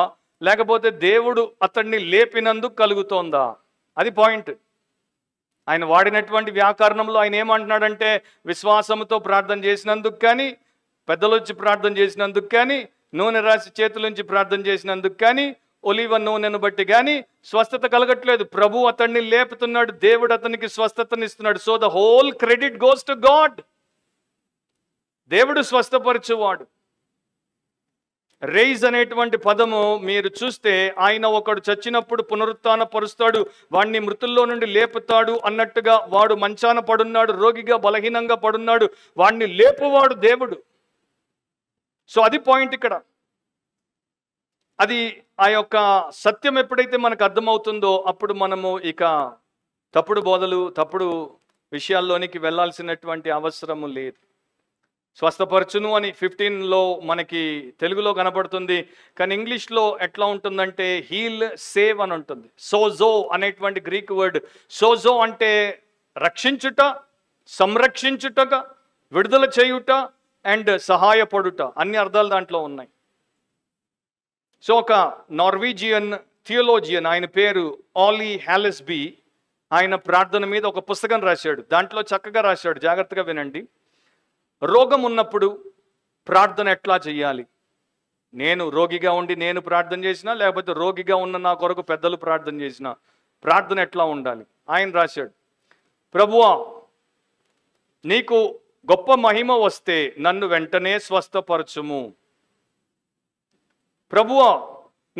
లేకపోతే దేవుడు అతన్ని లేపినందుకు కలుగుతోందా అది పాయింట్ ఆయన వాడినటువంటి వ్యాకరణంలో ఆయన ఏమంటున్నాడంటే విశ్వాసంతో ప్రార్థన చేసినందుకు కానీ పెద్దలొచ్చి ప్రార్థన చేసినందుకు కానీ నూనె రాసి చేతులుంచి ప్రార్థన చేసినందుకు కానీ ఒలివ నూనెను బట్టి కానీ స్వస్థత కలగట్లేదు ప్రభు అతన్ని లేపుతున్నాడు దేవుడు అతనికి స్వస్థతనిస్తున్నాడు so the whole credit goes to God దేవుడు స్వస్థపరచువాడు రేజ్ అనేటువంటి పదము మీరు చూస్తే ఆయన ఒకడు చచ్చినప్పుడు పునరుత్న పరుస్తాడు వాడిని మృతుల్లో నుండి లేపుతాడు అన్నట్టుగా వాడు మంచాన పడున్నాడు రోగిగా బలహీనంగా పడున్నాడు వాడిని లేపువాడు దేవుడు సో అది పాయింట్ ఇక్కడ అది ఆ యొక్క సత్యం ఎప్పుడైతే మనకు అర్థమవుతుందో అప్పుడు మనము ఇక తప్పుడు బోధలు తప్పుడు విషయాల్లోనికి వెళ్లాల్సినటువంటి అవసరము లేదు స్వస్థపరచును అని ఫిఫ్టీన్లో మనకి తెలుగులో కనబడుతుంది కానీ ఇంగ్లీష్లో ఎట్లా ఉంటుందంటే హీల్ సేవ్ అని ఉంటుంది సోజో అనేటువంటి గ్రీక్ వర్డ్ సోజో అంటే రక్షించుట సంరక్షించుటగా విడుదల చేయుట అండ్ సహాయపడుట అన్ని అర్థాలు దాంట్లో ఉన్నాయి సో ఒక నార్వీజియన్ థియోలోజియన్ ఆయన పేరు ఆలీ హ్యాలెస్బీ ఆయన ప్రార్థన మీద ఒక పుస్తకం రాశాడు దాంట్లో చక్కగా రాశాడు జాగ్రత్తగా వినండి రోగం ఉన్నప్పుడు ప్రార్థన ఎట్లా చేయాలి నేను రోగిగా ఉండి నేను ప్రార్థన చేసినా లేకపోతే రోగిగా ఉన్న నా కొరకు పెద్దలు ప్రార్థన చేసిన ప్రార్థన ఎట్లా ఉండాలి ఆయన రాశాడు ప్రభువా నీకు గొప్ప మహిమ వస్తే నన్ను వెంటనే స్వస్థపరచుము ప్రభువా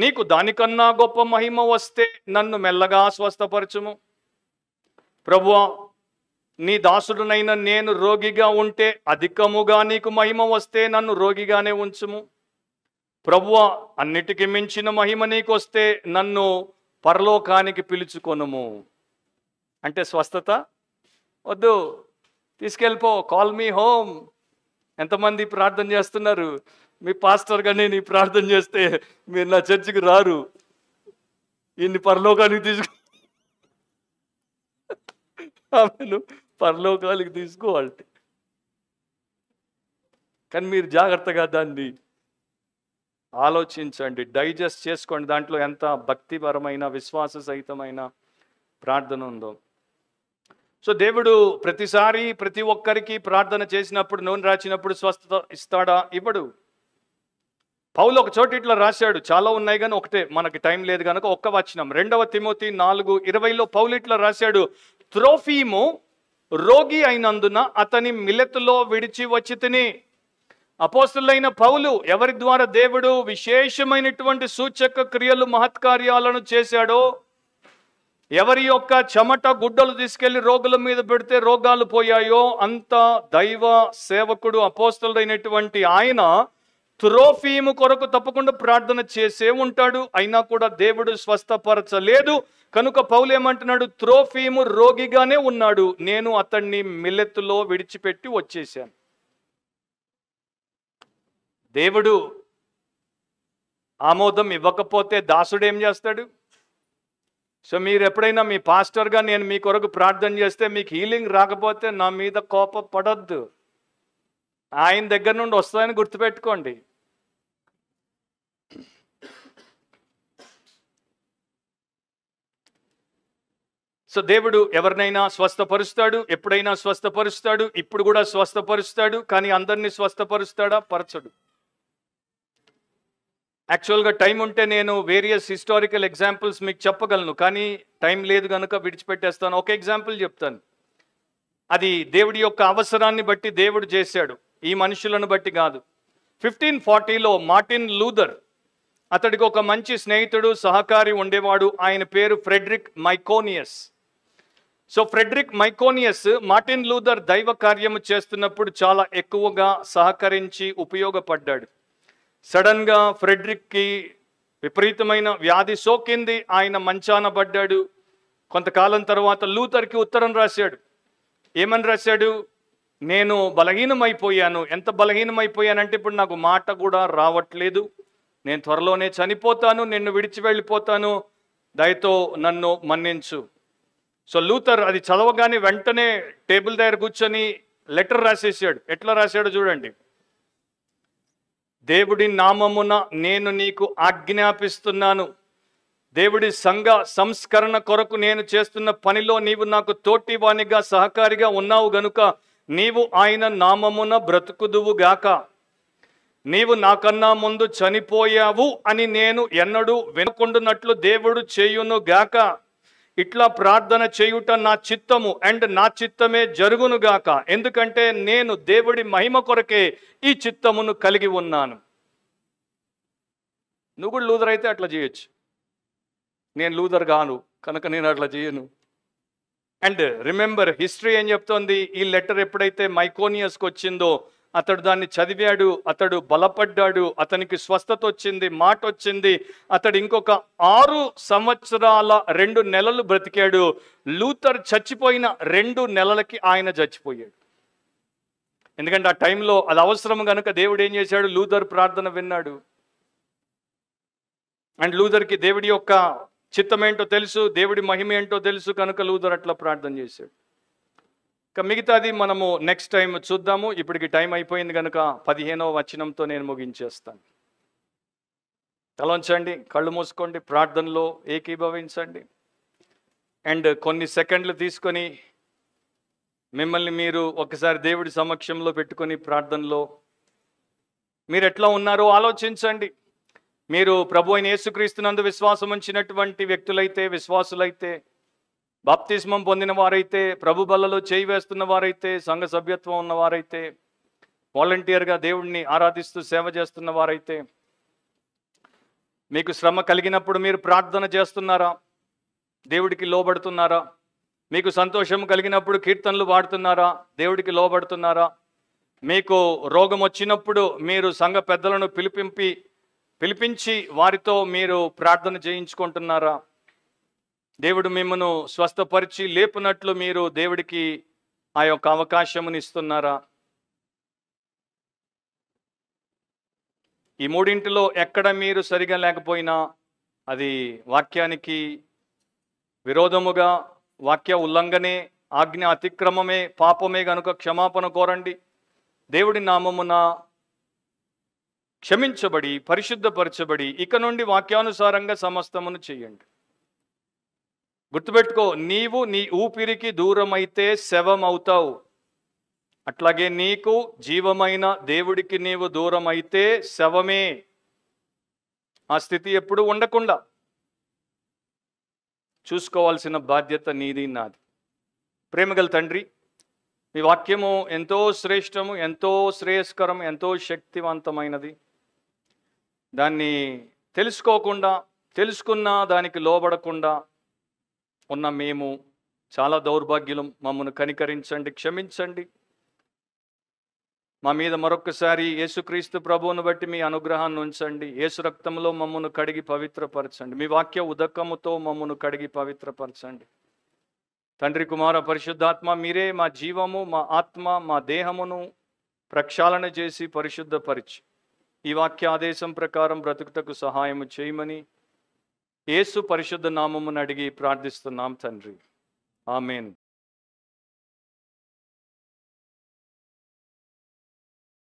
నీకు దానికన్నా గొప్ప మహిమ వస్తే నన్ను మెల్లగా స్వస్థపరచుము ప్రభువా నీ దాసుడునైన నేను రోగిగా ఉంటే అధికముగా నీకు మహిమ వస్తే నన్ను రోగిగానే ఉంచుము ప్రభువ అన్నిటికీ మించిన మహిమ నీకు వస్తే నన్ను పరలోకానికి పిలుచుకొనుము అంటే స్వస్థత వద్దు తీసుకెళ్ళిపో కాల్ మీ హోమ్ ఎంతమంది ప్రార్థన చేస్తున్నారు మీ పాస్టర్గా నేను ప్రార్థన చేస్తే మీరు నా చర్చికి రారు ఇన్ని పరలోకానికి తీసుకు పరలోకాలకు తీసుకోవాలి కానీ మీరు జాగ్రత్తగా దాన్ని ఆలోచించండి డైజెస్ట్ చేసుకోండి దాంట్లో ఎంత భక్తిపరమైన విశ్వాస సహితమైన ప్రార్థన ఉందో సో దేవుడు ప్రతిసారి ప్రతి ఒక్కరికి ప్రార్థన చేసినప్పుడు నూనె రాచినప్పుడు స్వస్థత ఇస్తాడా ఇవ్వడు పౌలు ఒక చోటు ఇట్లా రాశాడు చాలా ఉన్నాయి కానీ ఒకటే మనకి టైం లేదు కనుక ఒక్క వచ్చినాం రెండవ తిమోతి నాలుగు ఇరవైలో పౌలు ఇట్లా రాశాడు త్రోఫీము రోగి అయినందున అతని మిలెతులో విడిచి వచ్చి తిని అపోస్తులైన పౌలు ఎవరి ద్వారా దేవుడు విశేషమైనటువంటి సూచక క్రియలు మహత్కార్యాలను చేశాడో ఎవరి యొక్క చెమట గుడ్డలు తీసుకెళ్లి రోగుల మీద పెడితే రోగాలు పోయాయో అంత దైవ సేవకుడు అపోస్తులైనటువంటి ఆయన త్రోఫీము కొరకు తప్పకుండా ప్రార్థన చేసే ఉంటాడు అయినా కూడా దేవుడు స్వస్థపరచలేదు కనుక పౌలు ఏమంటున్నాడు త్రోఫీము రోగిగానే ఉన్నాడు నేను అతన్ని మిల్లెత్తులో విడిచిపెట్టి వచ్చేశాను దేవుడు ఆమోదం ఇవ్వకపోతే దాసుడు ఏం చేస్తాడు సో మీరు ఎప్పుడైనా మీ పాస్టర్గా నేను మీ కొరకు ప్రార్థన చేస్తే మీకు హీలింగ్ రాకపోతే నా మీద కోప పడద్దు ఆయన దగ్గర నుండి వస్తుందని గుర్తుపెట్టుకోండి సో దేవుడు ఎవరినైనా స్వస్థపరుస్తాడు ఎప్పుడైనా స్వస్థపరుస్తాడు ఇప్పుడు కూడా స్వస్థపరుస్తాడు కానీ అందరినీ స్వస్థపరుస్తాడా పరచడు యాక్చువల్గా టైం ఉంటే నేను వేరియస్ హిస్టారికల్ ఎగ్జాంపుల్స్ మీకు చెప్పగలను కానీ టైం లేదు కనుక విడిచిపెట్టేస్తాను ఒక ఎగ్జాంపుల్ చెప్తాను అది దేవుడి యొక్క అవసరాన్ని బట్టి దేవుడు చేశాడు ఈ మనుషులను బట్టి కాదు ఫిఫ్టీన్ ఫార్టీలో మార్టిన్ లూథర్ అతడికి ఒక మంచి స్నేహితుడు సహకారి ఉండేవాడు ఆయన పేరు Friedrich Myconius so Friedrich Myconius Martin Luther దైవ కార్యము చేస్తున్నప్పుడు చాలా ఎక్కువగా సహకరించి ఉపయోగపడ్డాడు సడన్గా ఫ్రెడ్రిక్కి విపరీతమైన వ్యాధి సోకింది ఆయన మంచాన పడ్డాడు కొంతకాలం తర్వాత లూథర్కి ఉత్తరం రాశాడు ఏమని రాశాడు నేను బలహీనమైపోయాను ఎంత బలహీనమైపోయానంటే ఇప్పుడు నాకు మాట కూడా రావట్లేదు నేను త్వరలోనే చనిపోతాను నిన్ను విడిచి వెళ్ళిపోతాను దయతో నన్ను మన్నించు సో లూథర్ అది చదవగానే వెంటనే టేబుల్ దగ్గర కూర్చొని లెటర్ రాసేసాడు ఎట్లా రాశాడు చూడండి దేవుడి నామమున నేను నీకు ఆజ్ఞాపిస్తున్నాను దేవుడి సంఘ సంస్కరణ కొరకు నేను చేస్తున్న పనిలో నీవు నాకు తోటివాణిగా సహకారిగా ఉన్నావు గనుక నీవు ఆయన నామమున బ్రతుకుదువు గాక నీవు నాకన్నా ముందు చనిపోయావు అని నేను ఎన్నడూ వెనుకొండునట్లు దేవుడు చేయును గాక ఇట్లా ప్రార్థన చేయుట నా చిత్తము అండ్ నా చిత్తమే జరుగును గాక ఎందుకంటే నేను దేవుడి మహిమ కొరకే ఈ చిత్తమును కలిగి ఉన్నాను నువ్వు కూడా లూదర్ అయితే అట్లా చేయొచ్చు నేను లూదర్ కాను కనుక నేను అట్లా చేయను అండ్ రిమెంబర్ హిస్టరీ ఏం చెప్తోంది ఈ లెటర్ ఎప్పుడైతే మైకోనియస్కి వచ్చిందో అతడు దాన్ని చదివాడు అతడు బలపడ్డాడు అతనికి స్వస్థత వచ్చింది మాట వచ్చింది అతడు ఇంకొక ఆరు సంవత్సరాల రెండు నెలలు బ్రతికాడు లూథర్ చచ్చిపోయిన రెండు నెలలకి ఆయన చచ్చిపోయాడు ఎందుకంటే ఆ టైంలో అది అవసరం కనుక దేవుడు ఏం చేశాడు లూథర్ ప్రార్థన విన్నాడు అండ్ లూథర్కి దేవుడి యొక్క చిత్తమేంటో తెలుసు దేవుడి మహిమ ఏంటో తెలుసు కనుక లూదర్ అట్లా ప్రార్థన చేశాడు ఇక మిగతాది మనము నెక్స్ట్ టైం చూద్దాము ఇప్పటికి టైం అయిపోయింది కనుక పదిహేనవ వచనంతో నేను ముగించేస్తాను ఉంచండి కళ్ళు మూసుకోండి ప్రార్థనలో ఏకీభవించండి అండ్ కొన్ని సెకండ్లు తీసుకొని మిమ్మల్ని మీరు ఒకసారి దేవుడి సమక్షంలో పెట్టుకొని ప్రార్థనలో మీరు ఎట్లా ఉన్నారో ఆలోచించండి మీరు ప్రభు అయిన యేసుక్రీస్తునందు విశ్వాసం ఉంచినటువంటి వ్యక్తులైతే విశ్వాసులైతే బాప్తిస్మం పొందిన వారైతే ప్రభు బల్లలో చేయి వేస్తున్న వారైతే సంఘ సభ్యత్వం ఉన్నవారైతే వాలంటీర్గా దేవుణ్ణి ఆరాధిస్తూ సేవ చేస్తున్న వారైతే మీకు శ్రమ కలిగినప్పుడు మీరు ప్రార్థన చేస్తున్నారా దేవుడికి లోబడుతున్నారా మీకు సంతోషం కలిగినప్పుడు కీర్తనలు వాడుతున్నారా దేవుడికి లోబడుతున్నారా మీకు రోగం వచ్చినప్పుడు మీరు సంఘ పెద్దలను పిలిపింపి పిలిపించి వారితో మీరు ప్రార్థన చేయించుకుంటున్నారా దేవుడు మిమ్మను స్వస్థపరిచి లేపునట్లు మీరు దేవుడికి ఆ యొక్క అవకాశముని ఇస్తున్నారా ఈ మూడింటిలో ఎక్కడ మీరు సరిగా లేకపోయినా అది వాక్యానికి విరోధముగా వాక్య ఉల్లంఘనే ఆజ్ఞ అతిక్రమమే పాపమే గనుక క్షమాపణ కోరండి దేవుడి నామమున క్షమించబడి పరిశుద్ధపరచబడి ఇక నుండి వాక్యానుసారంగా సమస్తమును చేయండి గుర్తుపెట్టుకో నీవు నీ ఊపిరికి దూరమైతే శవం అవుతావు అట్లాగే నీకు జీవమైన దేవుడికి నీవు దూరం అయితే శవమే ఆ స్థితి ఎప్పుడు ఉండకుండా చూసుకోవాల్సిన బాధ్యత నీది నాది ప్రేమగల తండ్రి మీ వాక్యము ఎంతో శ్రేష్టము ఎంతో శ్రేయస్కరం ఎంతో శక్తివంతమైనది దాన్ని తెలుసుకోకుండా తెలుసుకున్నా దానికి లోబడకుండా ఉన్న మేము చాలా దౌర్భాగ్యం మమ్మను కనికరించండి క్షమించండి మా మీద మరొకసారి యేసుక్రీస్తు ప్రభువును బట్టి మీ అనుగ్రహాన్ని ఉంచండి యేసు రక్తంలో మమ్మను కడిగి పవిత్రపరచండి మీ వాక్య ఉదకముతో మమ్మను కడిగి పవిత్రపరచండి తండ్రి కుమార పరిశుద్ధాత్మ మీరే మా జీవము మా ఆత్మ మా దేహమును ప్రక్షాళన చేసి పరిశుద్ధపరిచి ఈ వాక్యాదేశం ప్రకారం బ్రతుకుటకు సహాయము చేయమని ఏసు పరిశుద్ధ నామమును అడిగి ప్రార్థిస్తున్నాం తండ్రి ఆమెన్